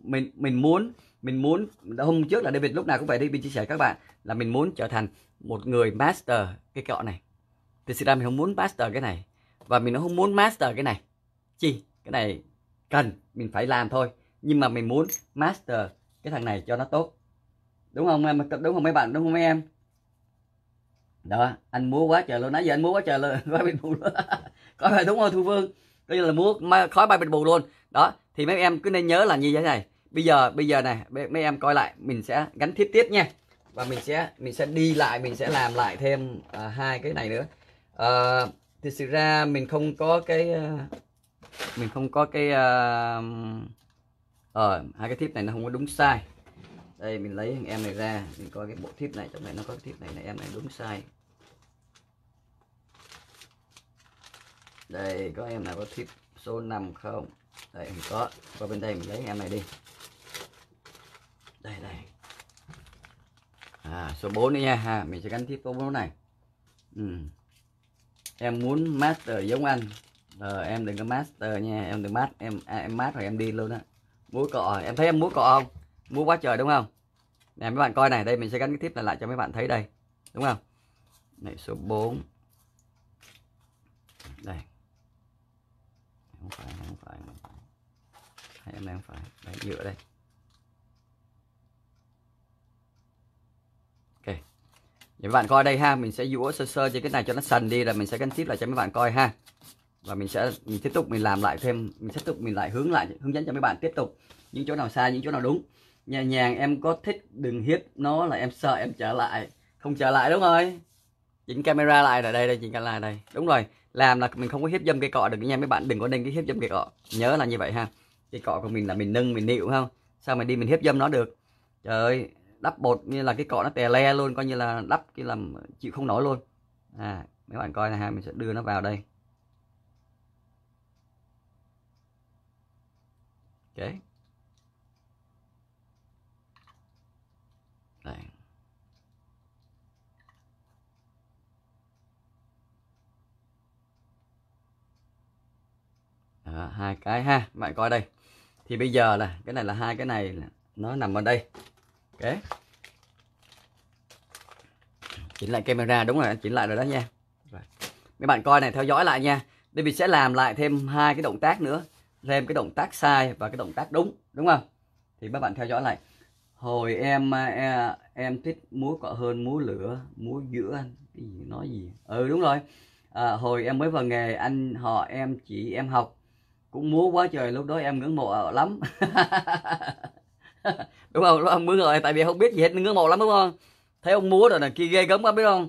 mình mình muốn mình muốn hôm trước là David lúc nào cũng vậy đi mình chia sẻ các bạn là mình muốn trở thành một người master cái cọ này. Thì sự ra mình không muốn master cái này và mình không muốn master cái này. Chi? Cái này cần mình phải làm thôi nhưng mà mình muốn master cái thằng này cho nó tốt đúng không em đúng không mấy bạn đúng không mấy em đó anh múa quá trời luôn nãy giờ anh múa quá trời luôn khói bịt bù luôn có phải đúng không thu phương coi như là múa khói bay bịt bù luôn đó thì mấy em cứ nên nhớ là như thế này bây giờ bây giờ này mấy em coi lại mình sẽ gắn tiếp tiếp nha và mình sẽ mình sẽ đi lại mình sẽ làm lại thêm uh, hai cái này nữa uh, thì sự ra mình không có cái uh, mình không có cái ờ uh, uh, hai cái tiếp này nó không có đúng sai đây mình lấy em này ra mình coi cái bộ thiếp này trong này nó có cái thiếp này này em này đúng sai đây có em nào có thiếp số 5 không đây mình có qua bên đây mình lấy em này đi đây đây à số 4 nha ha à, mình sẽ gắn thiếp số 4 này ừ. em muốn master giống anh ờ, em đừng có master nha em đừng mát em à, em mát rồi em đi luôn á múa cọ à? em thấy em múa cọ không mua quá trời đúng không nè mấy bạn coi này đây mình sẽ gắn cái tiếp lại cho mấy bạn thấy đây đúng không này số 4 đây không phải không phải không phải hay em đang phải đấy giữa đây ok Vậy mấy bạn coi đây ha mình sẽ dũa sơ sơ trên cái này cho nó sần đi rồi mình sẽ gắn tiếp lại cho mấy bạn coi ha và mình sẽ mình tiếp tục mình làm lại thêm mình tiếp tục mình lại hướng lại hướng dẫn cho mấy bạn tiếp tục những chỗ nào sai những chỗ nào đúng nhẹ nhàng em có thích đừng hiếp nó là em sợ em trở lại không trở lại đúng rồi chỉnh camera lại ở đây đây chỉnh camera lại đây đúng rồi làm là mình không có hiếp dâm cây cọ được nha mấy bạn đừng có nên cái hiếp dâm cây cọ nhớ là như vậy ha cây cọ của mình là mình nâng mình nịu không sao mà đi mình hiếp dâm nó được trời ơi đắp bột như là cái cọ nó tè le luôn coi như là đắp cái làm chịu không nổi luôn à mấy bạn coi này ha mình sẽ đưa nó vào đây Okay. đó, hai cái ha bạn coi đây thì bây giờ là cái này là hai cái này nó nằm ở đây ok chỉnh lại camera đúng rồi chỉnh lại rồi đó nha rồi. mấy bạn coi này theo dõi lại nha đây mình sẽ làm lại thêm hai cái động tác nữa thêm cái động tác sai và cái động tác đúng đúng không thì các bạn theo dõi lại hồi em à, e, em thích múa cọ hơn múa lửa múa giữa cái gì nói gì ừ đúng rồi à, hồi em mới vào nghề anh họ em chị em học cũng múa quá trời lúc đó em ngưỡng mộ lắm đúng không lúc ông múa rồi tại vì không biết gì hết ngưỡng mộ lắm đúng không thấy ông múa rồi này kia ghê gớm quá biết không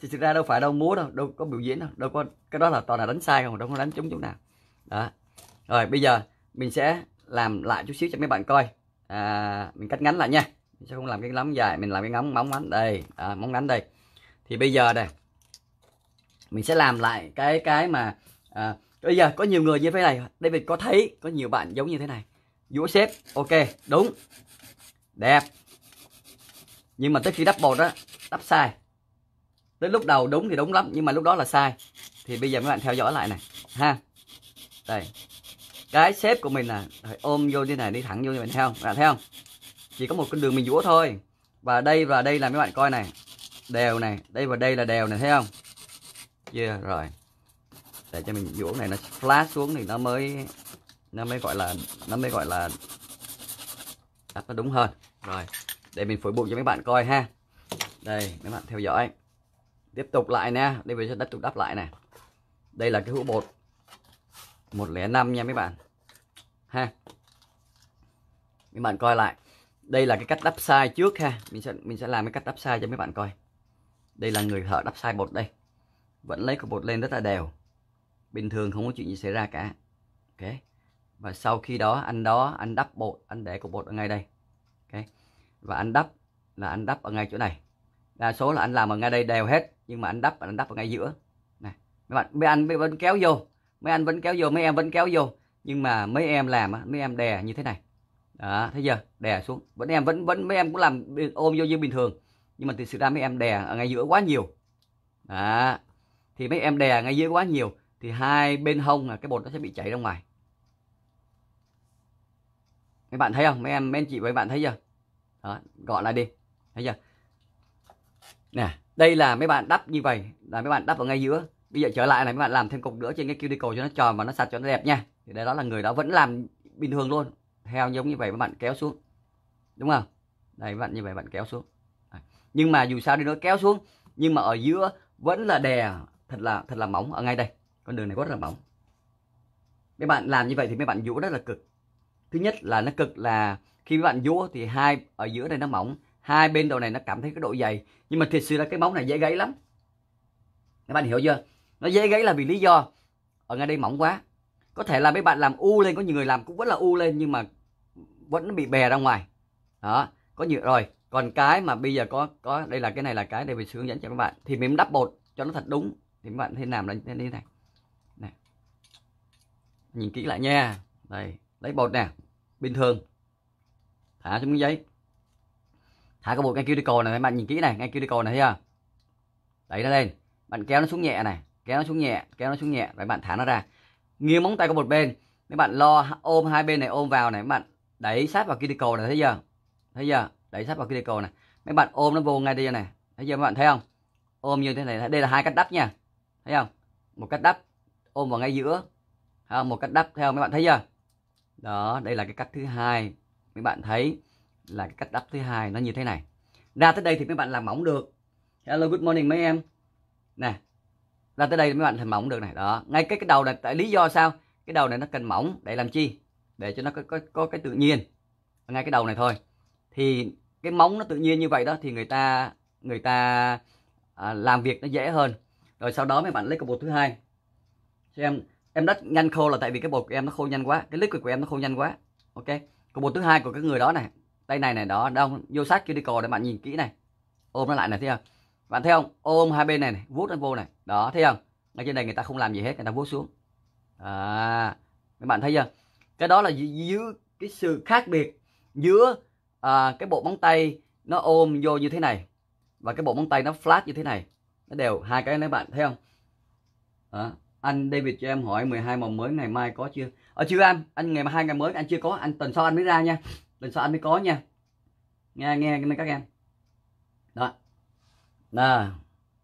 thì thực ra đâu phải đâu múa đâu đâu có biểu diễn đâu đâu có cái đó là toàn là đánh sai không đâu có đánh trúng chỗ nào đó rồi bây giờ mình sẽ làm lại chút xíu cho mấy bạn coi à, mình cắt ngắn lại nha mình sẽ không làm cái lắm dài mình làm cái ngóng móng ngắn đây à, móng ngắn đây thì bây giờ đây mình sẽ làm lại cái cái mà à, bây giờ có nhiều người như thế này David có thấy có nhiều bạn giống như thế này dũa xếp ok đúng đẹp nhưng mà tới khi đắp bột đó đắp sai tới lúc đầu đúng thì đúng lắm nhưng mà lúc đó là sai thì bây giờ các bạn theo dõi lại này ha đây cái xếp của mình là ôm vô như này đi thẳng vô như mình theo các bạn thấy không chỉ có một con đường mình dũa thôi và đây và đây là mấy bạn coi này đều này đây và đây là đều này thấy không chưa yeah, rồi để cho mình vuỗ này nó flash xuống thì nó mới nó mới gọi là nó mới gọi là đắp nó đúng hơn rồi để mình phối bụng cho mấy bạn coi ha đây mấy bạn theo dõi tiếp tục lại nè đây bây giờ đất tục đắp lại này đây là cái hũ bột 105 nha mấy bạn ha mấy bạn coi lại đây là cái cách đắp sai trước ha mình sẽ mình sẽ làm cái cách đắp sai cho mấy bạn coi đây là người thợ đắp sai bột đây vẫn lấy cái bột lên rất là đều bình thường không có chuyện gì xảy ra cả ok và sau khi đó anh đó anh đắp bột anh để cục bột ở ngay đây ok và anh đắp là anh đắp ở ngay chỗ này đa số là anh làm ở ngay đây đều hết nhưng mà anh đắp anh đắp ở ngay giữa này mấy bạn mấy anh vẫn kéo vô mấy anh vẫn kéo vô mấy em vẫn kéo vô nhưng mà mấy em làm mấy em đè như thế này đó thấy chưa đè xuống vẫn em vẫn vẫn mấy em cũng làm ôm vô như bình thường nhưng mà thực sự ra mấy em đè ở ngay giữa quá nhiều đó thì mấy em đè ngay dưới quá nhiều thì hai bên hông là cái bột nó sẽ bị chảy ra ngoài mấy bạn thấy không mấy em mấy anh chị và mấy bạn thấy chưa đó, gọn lại đi thấy chưa nè đây là mấy bạn đắp như vậy là mấy bạn đắp ở ngay giữa bây giờ trở lại này mấy bạn làm thêm cục nữa trên cái cuticle cho nó tròn và nó sạch cho nó đẹp nha thì đây đó là người đó vẫn làm bình thường luôn theo giống như vậy mấy bạn kéo xuống đúng không đây bạn như vậy bạn kéo xuống nhưng mà dù sao đi nữa kéo xuống nhưng mà ở giữa vẫn là đè thật là thật là mỏng ở ngay đây con đường này rất là mỏng mấy bạn làm như vậy thì mấy bạn vũa rất là cực thứ nhất là nó cực là khi mấy bạn vũa thì hai ở giữa đây nó mỏng hai bên đầu này nó cảm thấy cái độ dày nhưng mà thiệt sự là cái móng này dễ gãy lắm các bạn hiểu chưa nó dễ gãy là vì lý do ở ngay đây mỏng quá có thể là mấy bạn làm u lên có nhiều người làm cũng rất là u lên nhưng mà vẫn bị bè ra ngoài đó có nhiều rồi còn cái mà bây giờ có có đây là cái này là cái để mình hướng dẫn cho các bạn thì mình đắp bột cho nó thật đúng thì các bạn thấy làm là như thế này nhìn kỹ lại nha đây lấy bột nè bình thường thả xuống miếng giấy thả cái bột ngay cuticle này bạn nhìn kỹ này ngay cuticle này thấy chưa đẩy nó lên bạn kéo nó xuống nhẹ này kéo nó xuống nhẹ kéo nó xuống nhẹ rồi bạn thả nó ra nghiêng móng tay của một bên nếu bạn lo ôm hai bên này ôm vào này mấy bạn đẩy sát vào cuticle này thấy chưa thấy chưa đẩy sát vào cuticle này mấy bạn ôm nó vô ngay đây này thấy chưa mấy bạn thấy không ôm như thế này đây là hai cách đắp nha thấy không một cách đắp ôm vào ngay giữa à, một cách đắp theo mấy bạn thấy chưa đó đây là cái cách thứ hai mấy bạn thấy là cái cách đắp thứ hai nó như thế này ra tới đây thì mấy bạn làm mỏng được hello good morning mấy em nè ra tới đây mấy bạn làm mỏng được này đó ngay cái cái đầu này tại lý do sao cái đầu này nó cần mỏng để làm chi để cho nó có, có, có cái tự nhiên ngay cái đầu này thôi thì cái móng nó tự nhiên như vậy đó thì người ta người ta à, làm việc nó dễ hơn rồi sau đó mấy bạn lấy cái bột thứ hai xem em đắp nhanh khô là tại vì cái bột của em nó khô nhanh quá cái liquid của em nó khô nhanh quá ok còn bột thứ hai của cái người đó này tay này này đó đông vô sát đi cò để bạn nhìn kỹ này ôm nó lại này thấy không bạn thấy không ôm hai bên này, này vuốt nó vô này đó thấy không ngay trên đây người ta không làm gì hết người ta vuốt xuống à các bạn thấy chưa cái đó là giữ cái sự khác biệt giữa à, cái bộ móng tay nó ôm vô như thế này và cái bộ móng tay nó flat như thế này nó đều hai cái này bạn thấy không đó anh David cho em hỏi 12 màu mới ngày mai có chưa ở ờ, chưa anh anh ngày hai ngày mới anh chưa có anh tuần sau anh mới ra nha tuần sau anh mới có nha nghe nghe nghe các em đó nè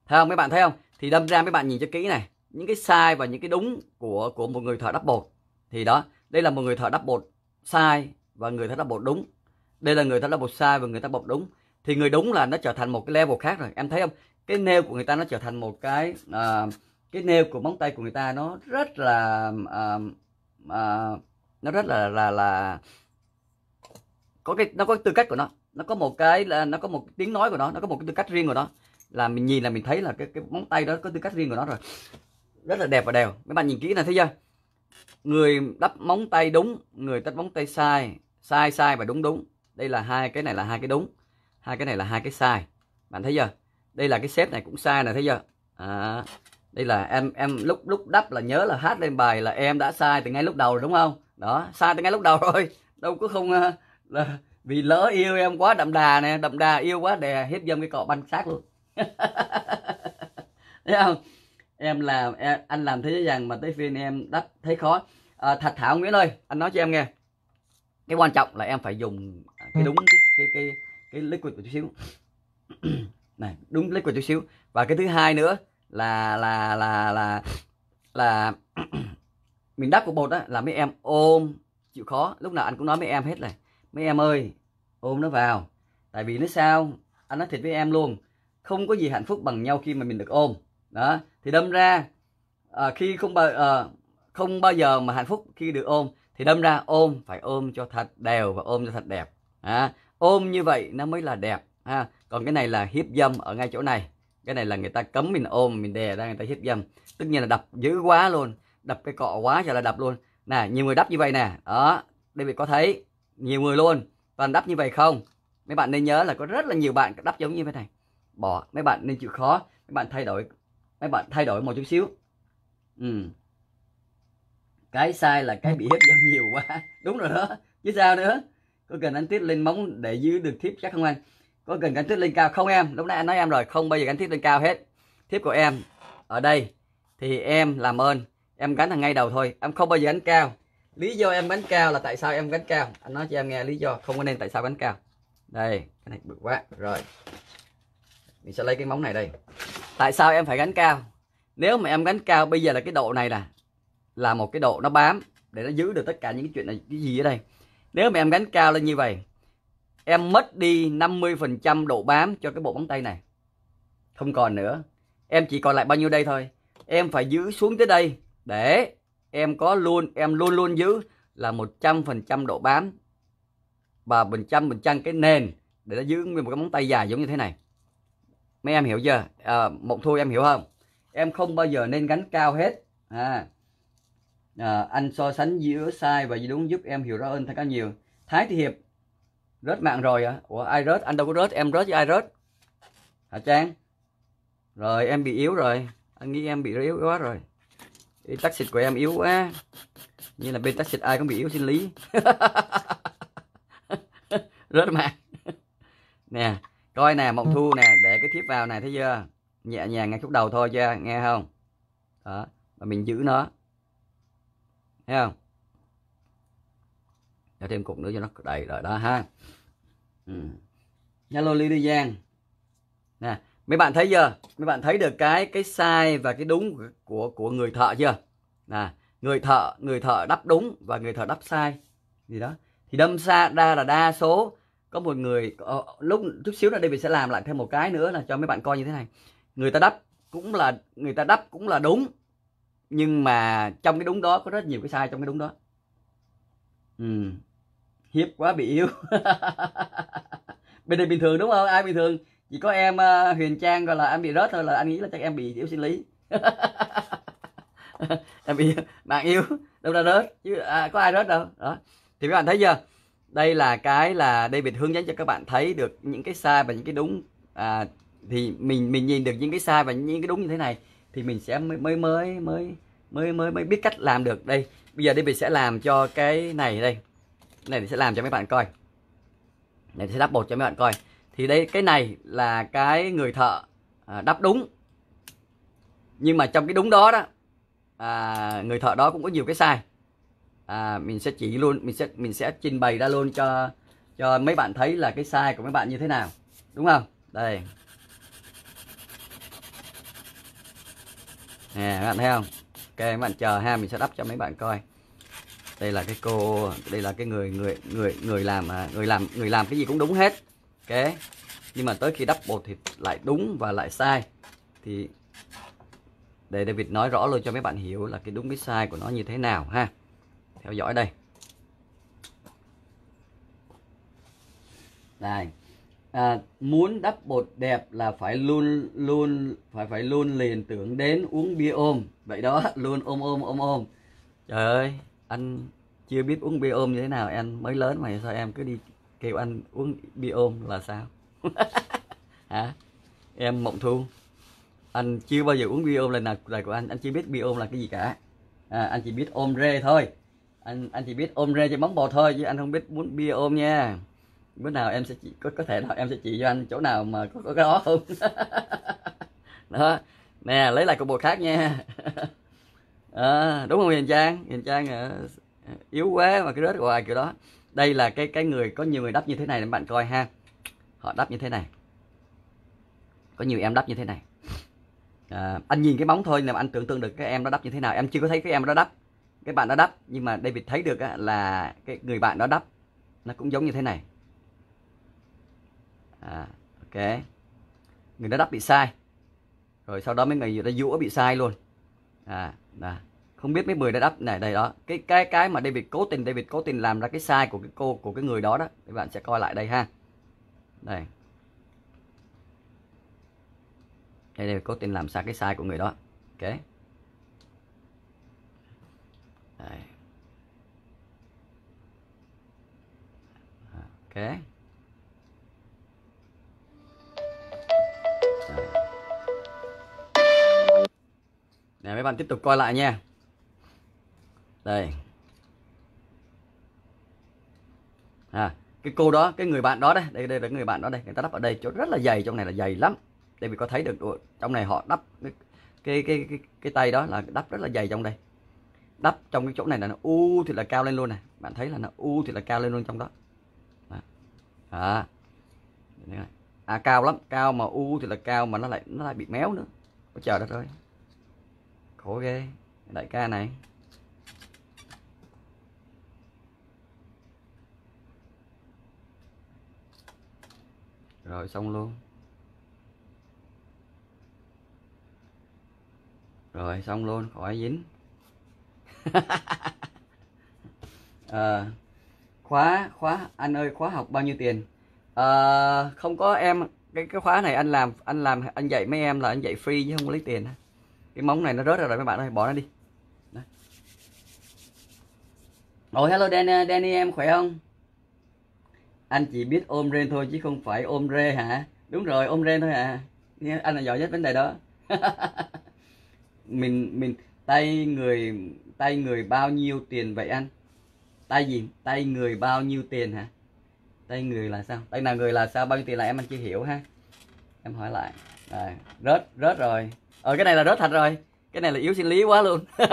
thấy không mấy bạn thấy không thì đâm ra mấy bạn nhìn cho kỹ này những cái sai và những cái đúng của của một người thợ đắp bột thì đó đây là một người thợ đắp bột sai và người thợ đắp bột đúng đây là người thợ đắp bột sai và người ta bột đúng thì người đúng là nó trở thành một cái level khác rồi em thấy không cái nail của người ta nó trở thành một cái uh, cái nêu của móng tay của người ta nó rất là uh, uh, nó rất là là là có cái nó có cái tư cách của nó nó có một cái là nó có một tiếng nói của nó nó có một cái tư cách riêng của nó là mình nhìn là mình thấy là cái cái móng tay đó có tư cách riêng của nó rồi rất là đẹp và đều các bạn nhìn kỹ này thấy chưa người đắp móng tay đúng người đắp móng tay sai sai sai và đúng đúng đây là hai cái này là hai cái đúng hai cái này là hai cái sai bạn thấy chưa đây là cái xếp này cũng sai này thấy chưa à, đây là em em lúc lúc đắp là nhớ là hát lên bài là em đã sai từ ngay lúc đầu rồi đúng không đó sai từ ngay lúc đầu rồi đâu có không ờ, là vì lỡ yêu em quá đậm đà nè đậm đà yêu quá đè hết dâm cái cọ banh xác luôn thấy không em làm em, anh làm thế dàng mà tới phiên em đắp thấy khó à, thạch thảo nguyễn ơi anh nói cho em nghe cái quan trọng là em phải dùng cái ừ. đúng cái cái cái, cái liquid một chút xíu này đúng liquid chút xíu và cái thứ hai nữa là là là là là mình đắp cục bột đó là mấy em ôm chịu khó lúc nào anh cũng nói mấy em hết này mấy em ơi ôm nó vào tại vì nó sao anh nói thiệt với em luôn không có gì hạnh phúc bằng nhau khi mà mình được ôm đó thì đâm ra à, khi không bao à, không bao giờ mà hạnh phúc khi được ôm thì đâm ra ôm phải ôm cho thật đều và ôm cho thật đẹp à, ôm như vậy nó mới là đẹp ha à, còn cái này là hiếp dâm ở ngay chỗ này cái này là người ta cấm mình ôm mình đè ra người ta hít dâm tất nhiên là đập dữ quá luôn đập cái cọ quá cho là đập luôn nè nhiều người đắp như vậy nè đó đây bị có thấy nhiều người luôn toàn đắp như vậy không mấy bạn nên nhớ là có rất là nhiều bạn đắp giống như thế này bỏ mấy bạn nên chịu khó mấy bạn thay đổi mấy bạn thay đổi một chút xíu ừ. cái sai là cái bị hiếp dâm nhiều quá đúng rồi đó chứ sao nữa có cần anh tiết lên móng để giữ được thiếp chắc không anh có cần gắn tiếp lên cao không em lúc nãy anh nói em rồi không bao giờ gắn tiếp lên cao hết tiếp của em ở đây thì em làm ơn em gắn ở ngay đầu thôi em không bao giờ gắn cao lý do em gắn cao là tại sao em gắn cao anh nói cho em nghe lý do không có nên tại sao gắn cao đây cái này bự quá rồi mình sẽ lấy cái móng này đây tại sao em phải gắn cao nếu mà em gắn cao bây giờ là cái độ này là là một cái độ nó bám để nó giữ được tất cả những cái chuyện này cái gì ở đây nếu mà em gắn cao lên như vậy em mất đi 50% độ bám cho cái bộ móng tay này không còn nữa em chỉ còn lại bao nhiêu đây thôi em phải giữ xuống tới đây để em có luôn em luôn luôn giữ là 100% độ bám và phần trăm phần trăm cái nền để nó giữ nguyên một cái móng tay dài giống như thế này mấy em hiểu chưa à, một thôi em hiểu không em không bao giờ nên gánh cao hết à, à anh so sánh giữa sai và gì đúng giúp em hiểu rõ hơn thật là nhiều thái thị hiệp rớt mạng rồi à ủa ai rớt anh đâu có rớt em rớt với ai rớt hả trang rồi em bị yếu rồi anh nghĩ em bị yếu quá rồi cái tắc xịt của em yếu quá như là bên tắc xịt ai cũng bị yếu sinh lý rớt mạng nè coi nè mộng thu nè để cái thiếp vào này thấy chưa nhẹ nhàng ngay chút đầu thôi chưa nghe không đó và mình giữ nó thấy không cho thêm cục nữa cho nó đầy rồi đó ha Zalo ừ. Lily Giang nè mấy bạn thấy chưa mấy bạn thấy được cái cái sai và cái đúng của của, của người thợ chưa nè người thợ người thợ đắp đúng và người thợ đắp sai gì đó thì đâm xa ra là đa số có một người ờ, lúc chút xíu nữa đây mình sẽ làm lại thêm một cái nữa là cho mấy bạn coi như thế này người ta đắp cũng là người ta đắp cũng là đúng nhưng mà trong cái đúng đó có rất nhiều cái sai trong cái đúng đó ừ hiệp quá bị yêu bên này bình thường đúng không ai bình thường chỉ có em uh, huyền trang gọi là anh bị rớt thôi là anh nghĩ là chắc em bị yếu sinh lý em bị bạn yêu đâu ra rớt chứ à, có ai rớt đâu đó thì các bạn thấy chưa đây là cái là đây David hướng dẫn cho các bạn thấy được những cái sai và những cái đúng à, thì mình mình nhìn được những cái sai và những cái đúng như thế này thì mình sẽ mới mới mới mới mới mới, mới biết cách làm được đây bây giờ đây mình sẽ làm cho cái này đây này thì sẽ làm cho mấy bạn coi này sẽ đắp bột cho mấy bạn coi thì đây cái này là cái người thợ à, đắp đúng nhưng mà trong cái đúng đó đó à, người thợ đó cũng có nhiều cái sai à, mình sẽ chỉ luôn mình sẽ mình sẽ trình bày ra luôn cho cho mấy bạn thấy là cái sai của mấy bạn như thế nào đúng không đây nè các bạn thấy không ok mấy bạn chờ ha mình sẽ đắp cho mấy bạn coi đây là cái cô đây là cái người người người người làm à, người làm người làm cái gì cũng đúng hết ok nhưng mà tới khi đắp bột thì lại đúng và lại sai thì để David nói rõ luôn cho mấy bạn hiểu là cái đúng cái sai của nó như thế nào ha theo dõi đây đây à, muốn đắp bột đẹp là phải luôn luôn phải phải luôn liền tưởng đến uống bia ôm vậy đó luôn ôm ôm ôm ôm trời ơi anh chưa biết uống bia ôm như thế nào em mới lớn mà sao em cứ đi kêu anh uống bia ôm là sao hả em mộng thu anh chưa bao giờ uống bia ôm lần nào đời của anh anh chưa biết bia ôm là cái gì cả à, anh chỉ biết ôm rê thôi anh anh chỉ biết ôm rê cho bóng bò thôi chứ anh không biết muốn bia ôm nha bữa nào em sẽ chỉ, có có thể nào em sẽ chỉ cho anh chỗ nào mà có, có cái đó không đó nè lấy lại cục bột khác nha à, đúng không Huyền trang Huyền trang à, yếu quá mà cái rớt hoài kiểu đó đây là cái cái người có nhiều người đắp như thế này để bạn coi ha họ đắp như thế này có nhiều em đắp như thế này à, anh nhìn cái bóng thôi là anh tưởng tượng được cái em nó đắp như thế nào em chưa có thấy cái em nó đắp cái bạn nó đắp nhưng mà David thấy được là cái người bạn nó đắp nó cũng giống như thế này à, ok người nó đắp bị sai rồi sau đó mấy người nó dũa bị sai luôn à nè à, không biết mấy người đã đắp này đây đó cái cái cái mà David cố tình David cố tình làm ra cái sai của cái cô của cái người đó đó các bạn sẽ coi lại đây ha đây đây David cố tình làm sai cái sai của người đó ok đây. ok để mấy bạn tiếp tục coi lại nha đây à cái cô đó cái người bạn đó đây đây đây là người bạn đó đây người ta đắp ở đây chỗ rất là dày trong này là dày lắm đây vì có thấy được trong này họ đắp cái cái cái cái, cái tay đó là đắp rất là dày trong đây đắp trong cái chỗ này là nó u thì là cao lên luôn này bạn thấy là nó u thì là cao lên luôn trong đó à, à cao lắm cao mà u thì là cao mà nó lại nó lại bị méo nữa Ôi trời đất ơi khổ ghê đại ca này rồi xong luôn rồi xong luôn khỏi dính à, khóa khóa anh ơi khóa học bao nhiêu tiền à, không có em cái cái khóa này anh làm anh làm anh dạy mấy em là anh dạy free chứ không có lấy tiền cái móng này nó rớt ra rồi các bạn ơi bỏ nó đi Đấy. Ôi hello Danny, Danny em khỏe không? Anh chỉ biết ôm rên thôi chứ không phải ôm rê hả? Đúng rồi, ôm rên thôi à. Anh là giỏi nhất vấn đề đó. mình mình tay người tay người bao nhiêu tiền vậy anh? Tay gì? Tay người bao nhiêu tiền hả? Tay người là sao? Tay nào người là sao? Bao nhiêu tiền là em anh chưa hiểu ha. Em hỏi lại. Rồi, rớt rớt rồi ờ cái này là rớt thật rồi cái này là yếu sinh lý quá luôn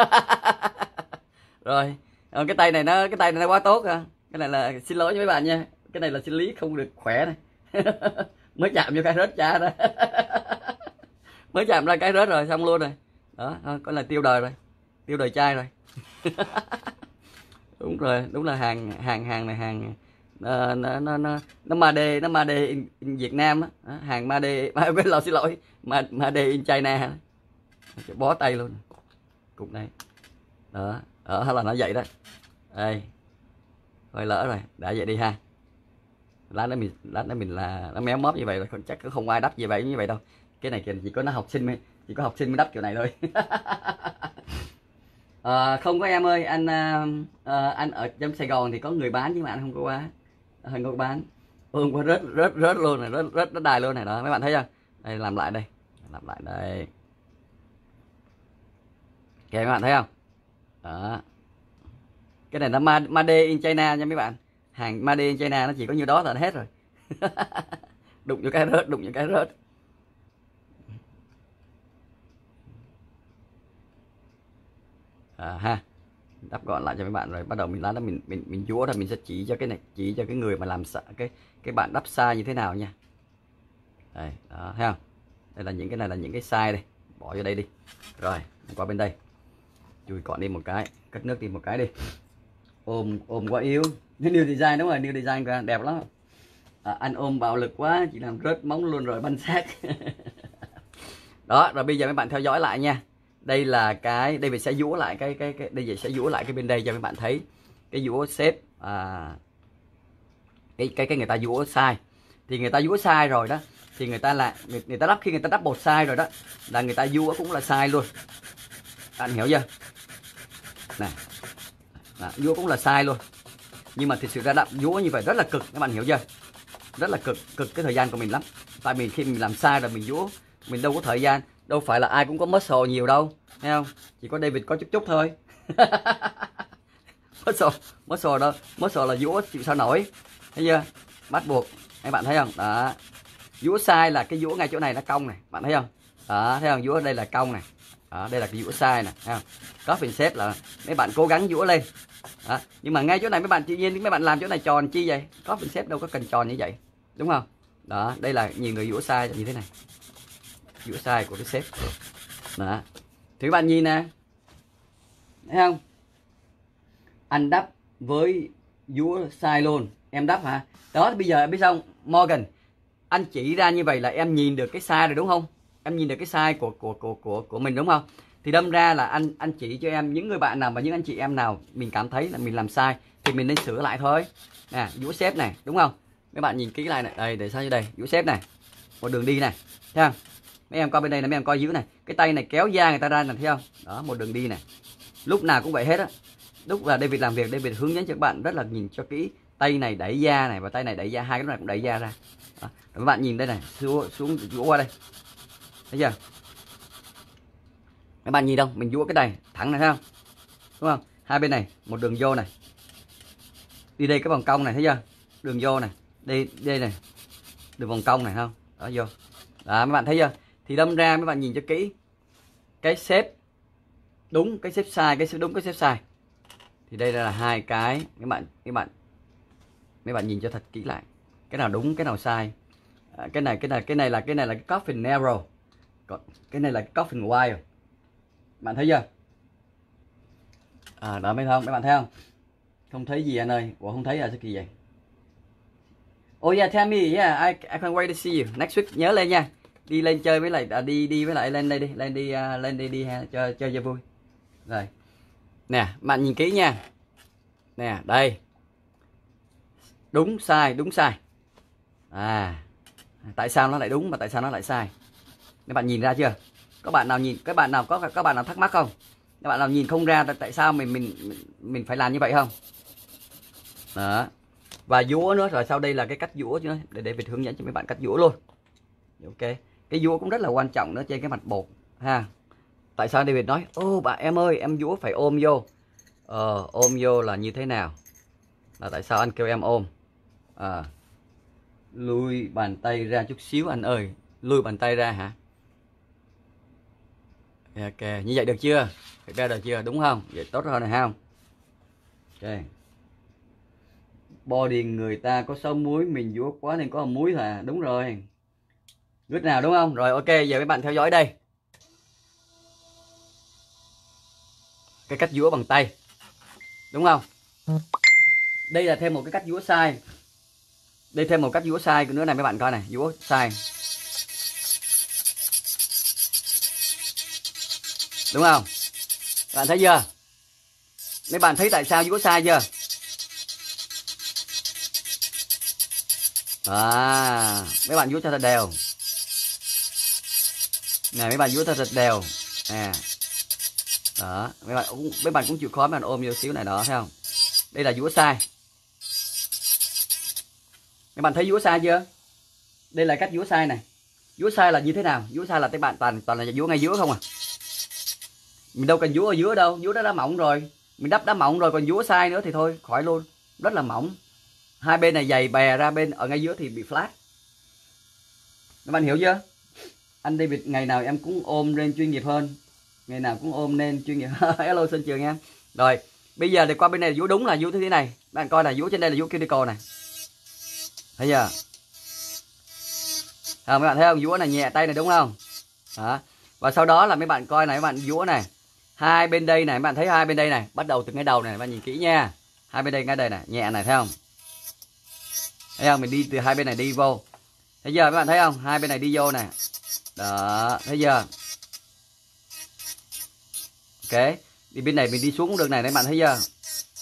rồi ờ, cái tay này nó cái tay này nó quá tốt ha à. cái này là xin lỗi với mấy bạn nha cái này là sinh lý không được khỏe này mới chạm vô cái rớt cha đó mới chạm ra cái rớt rồi xong luôn rồi đó coi là tiêu đời rồi tiêu đời chai rồi đúng rồi đúng là hàng hàng hàng này hàng nó ờ, nó nó nó nó ma đê nó ma đê Việt Nam á hàng ma đê ma, lò xin lỗi ma ma đê in China cái bó tay luôn cục này đó ở là nó dậy đó đây hơi lỡ rồi đã vậy đi ha lát nữa mình lát nữa mình là nó méo móp như vậy rồi chắc cũng không ai đắp như vậy như vậy đâu cái này chỉ có nó học sinh mới chỉ có học sinh mới đắp kiểu này thôi à, không có em ơi anh à, anh ở trong Sài Gòn thì có người bán nhưng mà anh không có quá hình có bán ôm qua rớt rớt rớt luôn này rớt rớt nó đài luôn này đó mấy bạn thấy chưa đây làm lại đây làm lại đây kìa các bạn thấy không đó cái này nó made in China nha mấy bạn hàng made in China nó chỉ có nhiêu đó là hết rồi đụng những cái rớt đụng những cái rớt à, ha đắp gọn lại cho mấy bạn rồi bắt đầu mình lát đó mình mình mình vúa ra mình sẽ chỉ cho cái này chỉ cho cái người mà làm sợ cái cái bạn đắp sai như thế nào nha đây đó thấy không đây là những cái này là những cái sai đây bỏ vô đây đi rồi qua bên đây chui cọn đi một cái cắt nước đi một cái đi ôm ôm quá yếu new design đúng rồi new design đẹp lắm à, anh ôm bạo lực quá chị làm rớt móng luôn rồi banh xác đó rồi bây giờ mấy bạn theo dõi lại nha đây là cái đây mình sẽ vũ lại cái cái, cái đây mình sẽ vũ lại cái bên đây cho các bạn thấy cái vũ xếp à, cái cái cái người ta vũ sai thì người ta vũ sai rồi đó thì người ta là người, người ta đắp khi người ta đắp bột sai rồi đó là người ta vũ cũng là sai luôn bạn hiểu chưa này đó, nhũa cũng là sai luôn nhưng mà thực sự ra đậm vúa như vậy rất là cực các bạn hiểu chưa rất là cực cực cái thời gian của mình lắm tại mình khi mình làm sai là mình vúa, mình đâu có thời gian đâu phải là ai cũng có muscle nhiều đâu thấy không chỉ có David có chút chút thôi muscle muscle đó muscle là vúa chịu sao nổi thấy chưa bắt buộc các bạn thấy không đó vúa sai là cái vúa ngay chỗ này nó cong này bạn thấy không đó thấy không vúa đây là cong này đó, đây là cái dũa sai nè có phần xếp là mấy bạn cố gắng dũa lên đó. nhưng mà ngay chỗ này mấy bạn tự nhiên mấy bạn làm chỗ này tròn chi vậy có phần xếp đâu có cần tròn như vậy đúng không đó đây là nhiều người dũa sai như thế này dũa sai của cái xếp đó thì bạn nhìn nè thấy không anh đắp với dúa sai luôn em đắp hả đó bây giờ em biết xong Morgan anh chỉ ra như vậy là em nhìn được cái sai rồi đúng không em nhìn được cái sai của của của của của mình đúng không thì đâm ra là anh anh chị cho em những người bạn nào và những anh chị em nào mình cảm thấy là mình làm sai thì mình nên sửa lại thôi nè dũa xếp này đúng không mấy bạn nhìn kỹ lại này đây để sao như đây dũa xếp này một đường đi này thấy không mấy em coi bên đây là mấy em coi dưới này cái tay này kéo da người ta ra là thấy không đó một đường đi này lúc nào cũng vậy hết á lúc là David làm việc David hướng dẫn cho các bạn rất là nhìn cho kỹ tay này đẩy da này và tay này đẩy da hai cái này cũng đẩy da ra đó. các bạn nhìn đây này xuống xuống qua đây thấy chưa các bạn nhìn đâu mình vuỗ cái này thẳng này thấy không đúng không hai bên này một đường vô này đi đây cái vòng cong này thấy chưa đường vô này đây đây này đường vòng cong này không đó vô đó mấy bạn thấy chưa thì đâm ra mấy bạn nhìn cho kỹ cái xếp đúng cái xếp sai cái xếp đúng cái xếp sai thì đây là hai cái các bạn các bạn mấy bạn nhìn cho thật kỹ lại cái nào đúng cái nào sai à, cái này cái này cái này là cái này là cái coffin narrow còn cái này là coffin wire bạn thấy chưa à đó mấy không mấy bạn thấy không không thấy gì anh ơi Ủa không thấy là sao kỳ vậy oh yeah tell me yeah I, I can't wait to see you next week nhớ lên nha đi lên chơi với lại à, đi đi với lại lên đây đi lên đi uh, à, lên đi đi ha chơi chơi cho vui rồi nè bạn nhìn kỹ nha nè đây đúng sai đúng sai à tại sao nó lại đúng mà tại sao nó lại sai các bạn nhìn ra chưa các bạn nào nhìn các bạn nào có các bạn nào thắc mắc không các bạn nào nhìn không ra tại sao mình mình mình phải làm như vậy không đó và dũa nữa rồi sau đây là cái cách dũa chứ để để việc hướng dẫn cho mấy bạn cách dũa luôn ok cái dũa cũng rất là quan trọng nữa trên cái mặt bột ha tại sao David nói ô bà em ơi em dũa phải ôm vô ờ, ôm vô là như thế nào là tại sao anh kêu em ôm à, lui bàn tay ra chút xíu anh ơi lùi bàn tay ra hả ok như vậy được chưa thịt được chưa đúng không vậy tốt hơn này không ok bo điền người ta có sáu muối mình vúa quá nên có một muối thôi à đúng rồi good nào đúng không rồi ok giờ các bạn theo dõi đây cái cách vúa bằng tay đúng không đây là thêm một cái cách vúa sai đây thêm một cách vúa sai nữa này mấy bạn coi này vúa sai đúng không các bạn thấy chưa mấy bạn thấy tại sao dũ sai chưa à mấy bạn vuốt cho thật đều này mấy bạn vuốt cho thật đều nè, đó mấy bạn cũng mấy bạn cũng chịu khó mấy bạn ôm nhiều xíu này đó thấy không đây là vuốt sai mấy bạn thấy vuốt sai chưa đây là cách vuốt sai này vuốt sai là như thế nào vuốt sai là cái bạn toàn toàn là vuốt ngay giữa không à mình đâu cần vúa ở dưới đâu vúa đó đã mỏng rồi mình đắp đá mỏng rồi còn vúa sai nữa thì thôi khỏi luôn rất là mỏng hai bên này dày bè ra bên ở ngay dưới thì bị flat các bạn hiểu chưa anh David ngày nào em cũng ôm lên chuyên nghiệp hơn ngày nào cũng ôm lên chuyên nghiệp hello xin trường em. rồi bây giờ thì qua bên này vú đúng là vú thế này bạn coi là vú trên đây là vú cuticle này thấy chưa à, mấy bạn thấy không vú này nhẹ tay này đúng không đó. và sau đó là mấy bạn coi này mấy bạn vú này hai bên đây này bạn thấy hai bên đây này bắt đầu từ ngay đầu này bạn nhìn kỹ nha hai bên đây ngay đây này nhẹ này thấy không thấy không mình đi từ hai bên này đi vô thấy giờ các bạn thấy không hai bên này đi vô này đó thấy giờ ok đi bên này mình đi xuống đường này đấy bạn thấy giờ?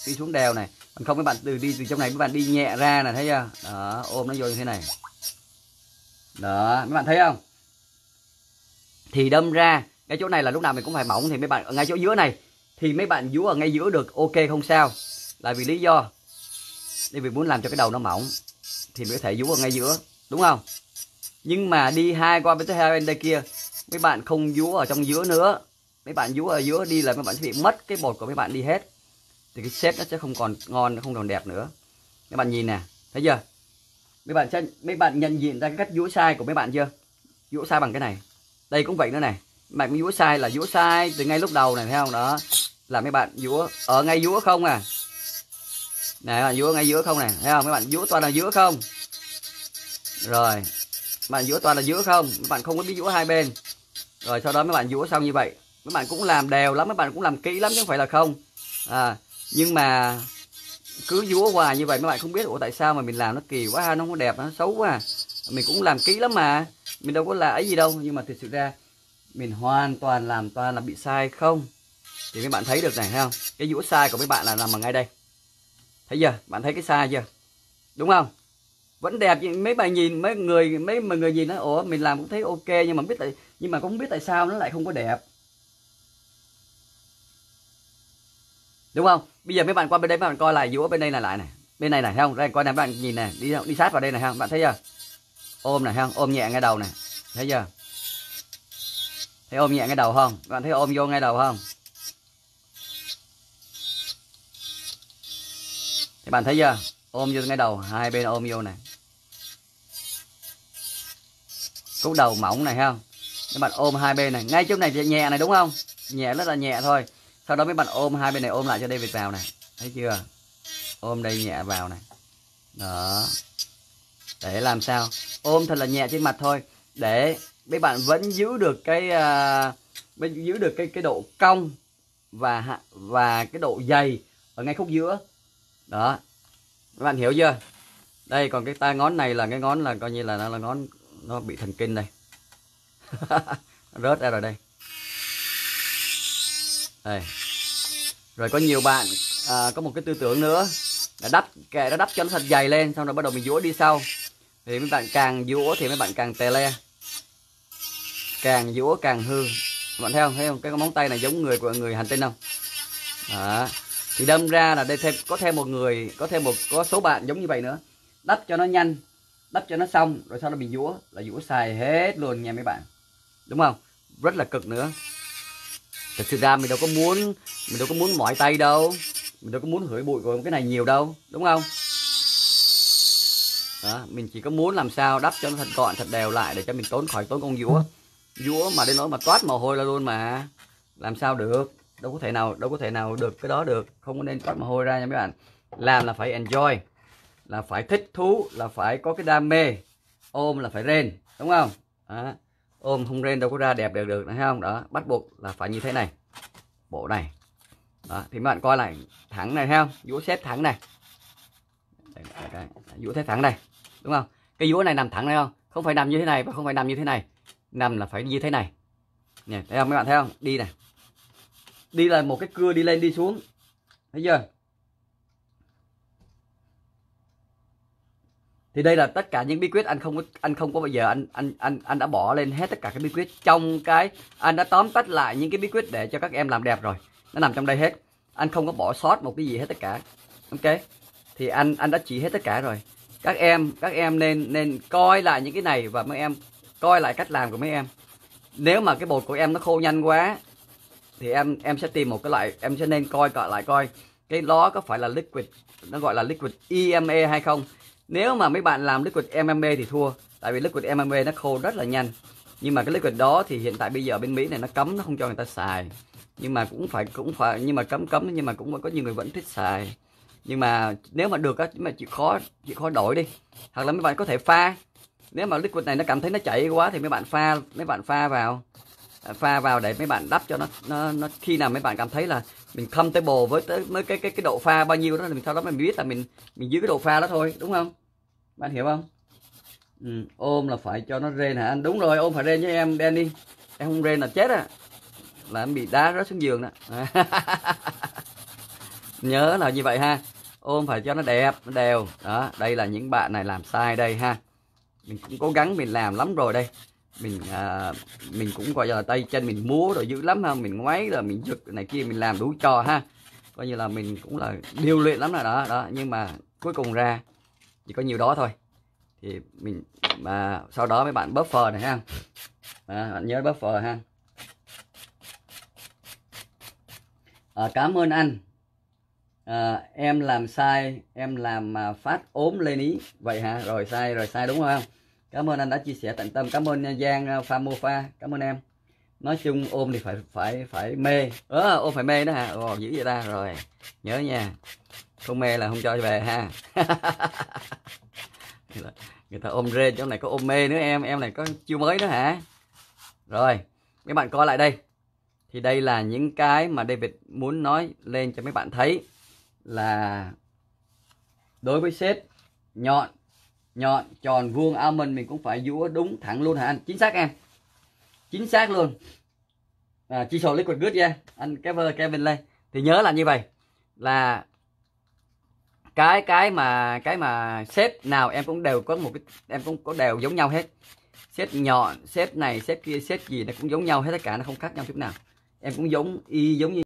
đi xuống đèo này còn không các bạn từ đi từ trong này các bạn đi nhẹ ra này thấy chưa đó ôm nó vô như thế này đó các bạn thấy không thì đâm ra ngay chỗ này là lúc nào mình cũng phải mỏng thì mấy bạn ở ngay chỗ giữa này thì mấy bạn vú ở ngay giữa được ok không sao là vì lý do đi vì muốn làm cho cái đầu nó mỏng thì mới có thể vú ở ngay giữa đúng không nhưng mà đi hai qua bên tới hai bên đây kia mấy bạn không vú ở trong giữa nữa mấy bạn vú ở giữa đi là mấy bạn sẽ bị mất cái bột của mấy bạn đi hết thì cái xếp nó sẽ không còn ngon không còn đẹp nữa các bạn nhìn nè thấy chưa mấy bạn sẽ mấy bạn nhận diện ra cái cách vú sai của mấy bạn chưa vú sai bằng cái này đây cũng vậy nữa này bạn mới sai là dũa sai từ ngay lúc đầu này thấy không đó là mấy bạn dũa ở ờ, ngay dũa không à này bạn dũa ngay dũa không này thấy không mấy bạn dũa toàn là dũa không rồi bạn dũa toàn là dũa không mấy bạn không có biết dũa hai bên rồi sau đó mấy bạn dũa xong như vậy mấy bạn cũng làm đều lắm mấy bạn cũng làm kỹ lắm chứ không phải là không à nhưng mà cứ dúa hoài như vậy mấy bạn không biết ủa tại sao mà mình làm nó kỳ quá nó không đẹp nó xấu quá à. mình cũng làm kỹ lắm mà mình đâu có là ấy gì đâu nhưng mà thực sự ra mình hoàn toàn làm toàn là bị sai không thì các bạn thấy được này thấy không cái đũa sai của mấy bạn là nằm ở ngay đây thấy chưa bạn thấy cái sai chưa đúng không vẫn đẹp nhưng mấy bạn nhìn mấy người mấy mà người nhìn nó ủa mình làm cũng thấy ok nhưng mà biết tại nhưng mà không biết tại sao nó lại không có đẹp đúng không bây giờ mấy bạn qua bên đây mấy bạn coi lại dũa bên đây là lại này bên này này thấy không đây coi này bạn nhìn này đi đi sát vào đây này không bạn thấy chưa ôm này không ôm nhẹ ngay đầu này thấy chưa thấy ôm nhẹ ngay đầu không các bạn thấy ôm vô ngay đầu không các bạn thấy chưa ôm vô ngay đầu hai bên ôm vô này cúc đầu mỏng này không các bạn ôm hai bên này ngay chỗ này nhẹ này đúng không nhẹ rất là nhẹ thôi sau đó mấy bạn ôm hai bên này ôm lại cho David vào này thấy chưa ôm đây nhẹ vào này đó để làm sao ôm thật là nhẹ trên mặt thôi để mấy bạn vẫn giữ được cái uh, vẫn giữ được cái cái độ cong và và cái độ dày ở ngay khúc giữa đó các bạn hiểu chưa đây còn cái tay ngón này là cái ngón là coi như là nó là ngón nó bị thần kinh đây rớt ra rồi đây đây rồi có nhiều bạn à, có một cái tư tưởng nữa là đắp kệ nó đắp cho nó thật dày lên xong rồi bắt đầu mình dũa đi sau thì mấy bạn càng dũa thì mấy bạn càng tè le càng dũa càng hư bạn thấy không thấy không cái móng tay này giống người của người hành tinh không đó thì đâm ra là đây thêm có thêm một người có thêm một có số bạn giống như vậy nữa đắp cho nó nhanh đắp cho nó xong rồi sau đó bị dũa là dũa xài hết luôn nha mấy bạn đúng không rất là cực nữa thực sự ra mình đâu có muốn mình đâu có muốn mỏi tay đâu mình đâu có muốn hửi bụi của cái này nhiều đâu đúng không đó, mình chỉ có muốn làm sao đắp cho nó thật gọn thật đều lại để cho mình tốn khỏi tốn công dũa vúa mà đến nỗi mà toát mồ hôi ra luôn mà làm sao được đâu có thể nào đâu có thể nào được cái đó được không nên toát mồ hôi ra nha mấy bạn làm là phải enjoy là phải thích thú là phải có cái đam mê ôm là phải rên đúng không đó. ôm không rên đâu có ra đẹp được được thấy không đó bắt buộc là phải như thế này bộ này đó thì mấy bạn coi lại thẳng này thấy không vúa xếp thẳng này vúa thế thẳng này đúng không cái vúa này nằm thẳng này không không phải nằm như thế này và không phải nằm như thế này nằm là phải như thế này nè thấy không các bạn thấy không đi này đi là một cái cưa đi lên đi xuống thấy chưa thì đây là tất cả những bí quyết anh không có anh không có bao giờ anh anh anh anh đã bỏ lên hết tất cả các bí quyết trong cái anh đã tóm tắt lại những cái bí quyết để cho các em làm đẹp rồi nó nằm trong đây hết anh không có bỏ sót một cái gì hết tất cả ok thì anh anh đã chỉ hết tất cả rồi các em các em nên nên coi lại những cái này và mấy em coi lại cách làm của mấy em nếu mà cái bột của em nó khô nhanh quá thì em em sẽ tìm một cái loại em sẽ nên coi gọi lại coi cái đó có phải là liquid nó gọi là liquid EMA hay không nếu mà mấy bạn làm liquid MMA thì thua tại vì liquid MMA nó khô rất là nhanh nhưng mà cái liquid đó thì hiện tại bây giờ bên Mỹ này nó cấm nó không cho người ta xài nhưng mà cũng phải cũng phải nhưng mà cấm cấm nhưng mà cũng có nhiều người vẫn thích xài nhưng mà nếu mà được á mà chịu khó chịu khó đổi đi hoặc là mấy bạn có thể pha nếu mà liquid này nó cảm thấy nó chảy quá thì mấy bạn pha mấy bạn pha vào à, pha vào để mấy bạn đắp cho nó nó, nó khi nào mấy bạn cảm thấy là mình thâm tới bồ với tới mấy cái cái cái độ pha bao nhiêu đó thì sau đó mình biết là mình mình dưới cái độ pha đó thôi đúng không bạn hiểu không ừ, ôm là phải cho nó rên hả anh đúng rồi ôm phải rên với em Danny em không rên là chết à là em bị đá rớt xuống giường đó nhớ là như vậy ha ôm phải cho nó đẹp nó đều đó đây là những bạn này làm sai đây ha mình cũng cố gắng mình làm lắm rồi đây mình à, mình cũng gọi là tay chân mình múa rồi dữ lắm ha mình ngoáy rồi mình giật này kia mình làm đủ trò ha coi như là mình cũng là điều luyện lắm rồi đó đó nhưng mà cuối cùng ra chỉ có nhiều đó thôi thì mình mà sau đó mấy bạn buffer này ha à, bạn nhớ buffer ha à, cảm ơn anh à, em làm sai em làm mà phát ốm lên ý vậy hả rồi sai rồi sai đúng không cảm ơn anh đã chia sẻ tận tâm cảm ơn giang ờ, pha pha cảm ơn em nói chung ôm thì phải phải phải mê ờ à, ôm phải mê đó hả ồ dữ vậy ta rồi nhớ nha không mê là không cho về ha người ta ôm rê chỗ này có ôm mê nữa em em này có chiêu mới đó hả rồi mấy bạn coi lại đây thì đây là những cái mà David muốn nói lên cho mấy bạn thấy là đối với set nhọn nhọn tròn vuông almond mình cũng phải vuốt đúng thẳng luôn hả anh chính xác em chính xác luôn à, chỉ số liquid good nha anh Kevin Kevin lên thì nhớ là như vậy là cái cái mà cái mà xếp nào em cũng đều có một cái em cũng có đều giống nhau hết xếp nhọn xếp này xếp kia xếp gì nó cũng giống nhau hết tất cả nó không khác nhau chút nào em cũng giống y giống như